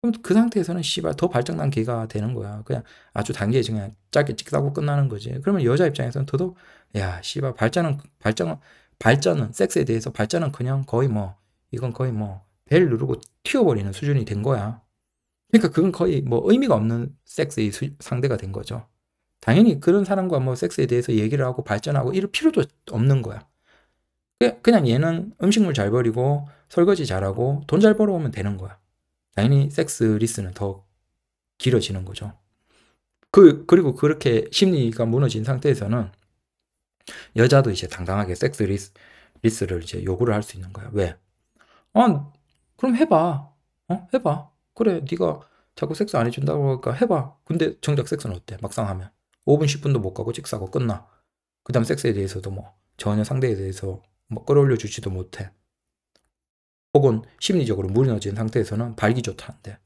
그럼 그 상태에서는 씨발 더발전난 개가 되는 거야 그냥 아주 단계에 그냥 짧게 찍다고 끝나는 거지 그러면 여자 입장에서는 더더야 씨발 발전은 발전 은 발전은 섹스에 대해서 발전은 그냥 거의 뭐 이건 거의 뭐 벨 누르고 튀어버리는 수준이 된 거야. 그러니까 그건 거의 뭐 의미가 없는 섹스의 수, 상대가 된 거죠. 당연히 그런 사람과 뭐 섹스에 대해서 얘기를 하고 발전하고 이럴 필요도 없는 거야. 그, 그냥 얘는 음식물 잘 버리고 설거지 잘하고 돈 잘 벌어오면 되는 거야. 당연히 섹스 리스는 더 길어지는 거죠. 그, 그리고 그렇게 심리가 무너진 상태에서는 여자도 이제 당당하게 섹스 리스, 리스를 이제 요구를 할 수 있는 거야. 왜? 아, 그럼 해봐. 어, 해봐. 그래, 네가 자꾸 섹스 안 해준다고 그니까 해봐. 근데 정작 섹스는 어때? 막상 하면 5분 10분도 못 가고 찍사고 끝나. 그다음 섹스에 대해서도 뭐 전혀 상대에 대해서 뭐 끌어올려 주지도 못해. 혹은 심리적으로 무너진 상태에서는 발기 좋다는데.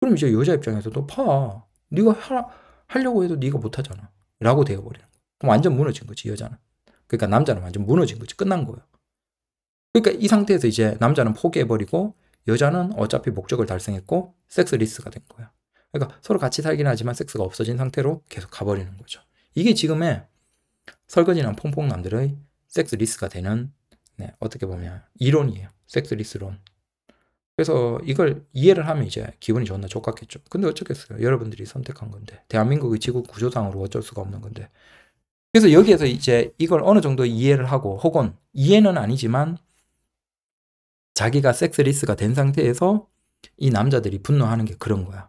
그럼 이제 여자 입장에서도 파. 네가 하, 하려고 해도 네가 못하잖아. 라고 되어버리는 그럼 완전 무너진 거지, 여자는. 그러니까 남자는 완전 무너진 거지. 끝난 거예요. 그러니까 이 상태에서 이제 남자는 포기해버리고 여자는 어차피 목적을 달성했고 섹스 리스가 된 거야. 그러니까 서로 같이 살긴 하지만 섹스가 없어진 상태로 계속 가버리는 거죠. 이게 지금의 설거지나 퐁퐁남들의 섹스 리스가 되는 네, 어떻게 보면 이론이에요. 섹스 리스론. 그래서 이걸 이해를 하면 이제 기분이 존나 좋겠죠. 근데 어쩌겠어요. 여러분들이 선택한 건데 대한민국의 지구 구조상으로 어쩔 수가 없는 건데 그래서 여기에서 이제 이걸 어느 정도 이해를 하고 혹은 이해는 아니지만 자기가 섹스리스가 된 상태에서 이 남자들이 분노하는 게 그런 거야.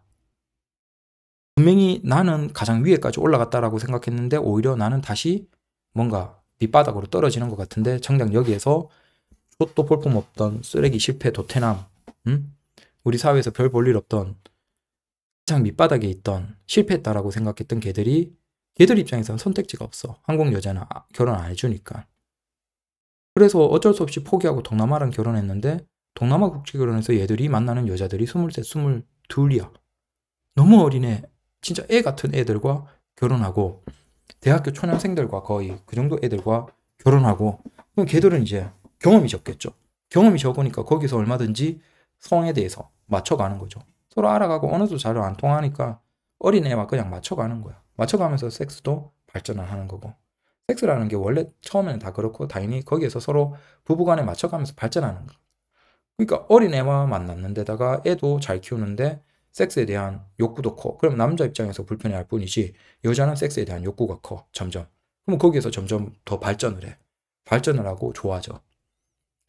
분명히 나는 가장 위에까지 올라갔다라고 생각했는데 오히려 나는 다시 뭔가 밑바닥으로 떨어지는 것 같은데 정작 여기에서 또 볼품없던 쓰레기 실패 도태남 응? 우리 사회에서 별 볼 일 없던 가장 밑바닥에 있던 실패했다라고 생각했던 개들이 걔들 입장에선 선택지가 없어. 한국 여자는 아, 결혼 안 해주니까. 그래서 어쩔 수 없이 포기하고 동남아랑 결혼했는데 동남아 국제 결혼에서 얘들이 만나는 여자들이 23, 22이야. 너무 어린애, 진짜 애 같은 애들과 결혼하고 대학교 초년생들과 거의 그 정도 애들과 결혼하고 그럼 걔들은 이제 경험이 적겠죠. 경험이 적으니까 거기서 얼마든지 성에 대해서 맞춰가는 거죠. 서로 알아가고 어느 도 자료 안 통하니까 어린애와 그냥 맞춰가는 거야. 맞춰가면서 섹스도 발전을 하는 거고 섹스라는 게 원래 처음에는 다 그렇고 당연히 거기에서 서로 부부간에 맞춰가면서 발전하는 거 그러니까 어린 애와 만났는데다가 애도 잘 키우는데 섹스에 대한 욕구도 커 그럼 남자 입장에서 불편해할 뿐이지 여자는 섹스에 대한 욕구가 커 점점 그럼 거기에서 점점 더 발전을 해 발전을 하고 좋아져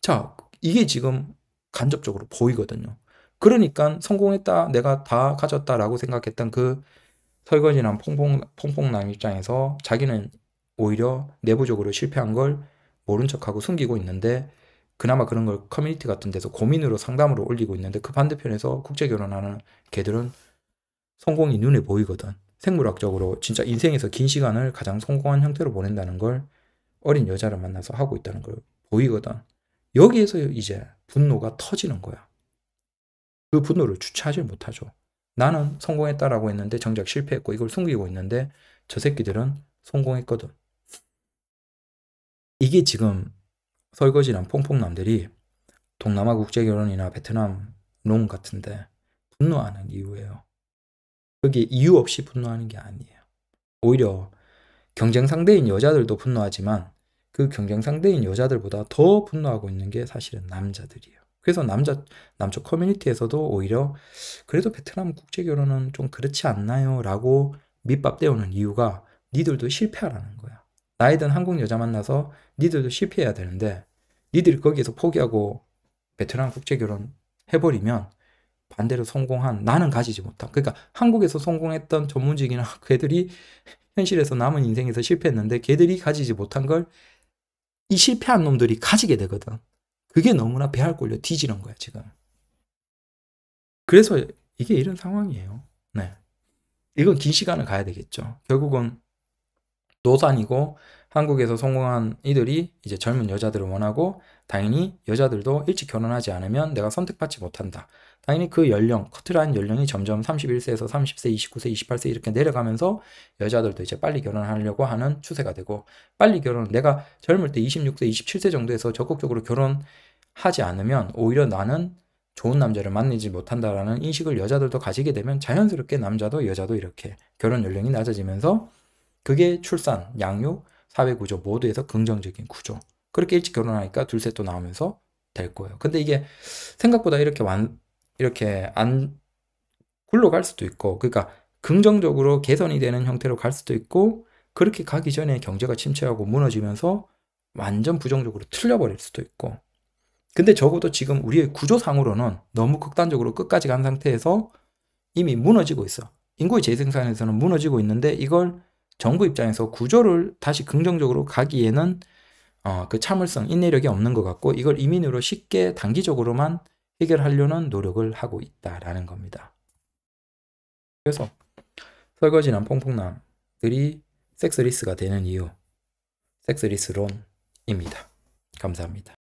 자 이게 지금 간접적으로 보이거든요 그러니까 성공했다 내가 다 가졌다라고 생각했던 그 설거지남 퐁퐁, 퐁퐁남 입장에서 자기는 오히려 내부적으로 실패한 걸 모른 척하고 숨기고 있는데 그나마 그런 걸 커뮤니티 같은 데서 고민으로 상담으로 올리고 있는데 그 반대편에서 국제 결혼하는 걔들은 성공이 눈에 보이거든. 생물학적으로 진짜 인생에서 긴 시간을 가장 성공한 형태로 보낸다는 걸 어린 여자를 만나서 하고 있다는 걸 보이거든. 여기에서 이제 분노가 터지는 거야. 그 분노를 주체하지 못하죠. 나는 성공했다라고 했는데 정작 실패했고 이걸 숨기고 있는데 저 새끼들은 성공했거든. 이게 지금 설거지란 퐁퐁남들이 동남아 국제결혼이나 베트남 롱 같은데 분노하는 이유예요. 그게 이유 없이 분노하는 게 아니에요. 오히려 경쟁 상대인 여자들도 분노하지만 그 경쟁 상대인 여자들보다 더 분노하고 있는 게 사실은 남자들이에요. 그래서 남자 남쪽 커뮤니티에서도 오히려 그래도 베트남 국제 결혼은 좀 그렇지 않나요라고 밑밥 때우는 이유가 니들도 실패하라는 거야. 나이든 한국 여자 만나서 니들도 실패해야 되는데 니들 거기에서 포기하고 베트남 국제 결혼 해버리면 반대로 성공한 나는 가지지 못한 그러니까 한국에서 성공했던 전문직이나 걔들이 그 현실에서 남은 인생에서 실패했는데 걔들이 가지지 못한 걸 이 실패한 놈들이 가지게 되거든. 그게 너무나 배알 꼴려 뒤지는 거야, 지금. 그래서 이게 이런 상황이에요. 네. 이건 긴 시간을 가야 되겠죠. 결국은 노산이고 한국에서 성공한 이들이 이제 젊은 여자들을 원하고 당연히 여자들도 일찍 결혼하지 않으면 내가 선택받지 못한다. 당연히 그 연령, 커트라인 연령이 점점 31세에서 30세, 29세, 28세 이렇게 내려가면서 여자들도 이제 빨리 결혼하려고 하는 추세가 되고 빨리 결혼, 내가 젊을 때 26세, 27세 정도에서 적극적으로 결혼하지 않으면 오히려 나는 좋은 남자를 만나지 못한다라는 인식을 여자들도 가지게 되면 자연스럽게 남자도 여자도 이렇게 결혼 연령이 낮아지면서 그게 출산, 양육, 사회 구조 모두에서 긍정적인 구조. 그렇게 일찍 결혼하니까 둘셋또 나오면서 될 거예요. 근데 이게 생각보다 이렇게 완, 이렇게 안 굴러갈 수도 있고 그러니까 긍정적으로 개선이 되는 형태로 갈 수도 있고 그렇게 가기 전에 경제가 침체하고 무너지면서 완전 부정적으로 틀려버릴 수도 있고 근데 적어도 지금 우리의 구조상으로는 너무 극단적으로 끝까지 간 상태에서 이미 무너지고 있어 인구의 재생산에서는 무너지고 있는데 이걸 정부 입장에서 구조를 다시 긍정적으로 가기에는 어, 그 참을성 인내력이 없는 것 같고 이걸 이민으로 쉽게 단기적으로만 해결하려는 노력을 하고 있다라는 겁니다. 그래서 설거지남 퐁퐁남들이 섹스리스가 되는 이유, 섹스리스론입니다. 감사합니다.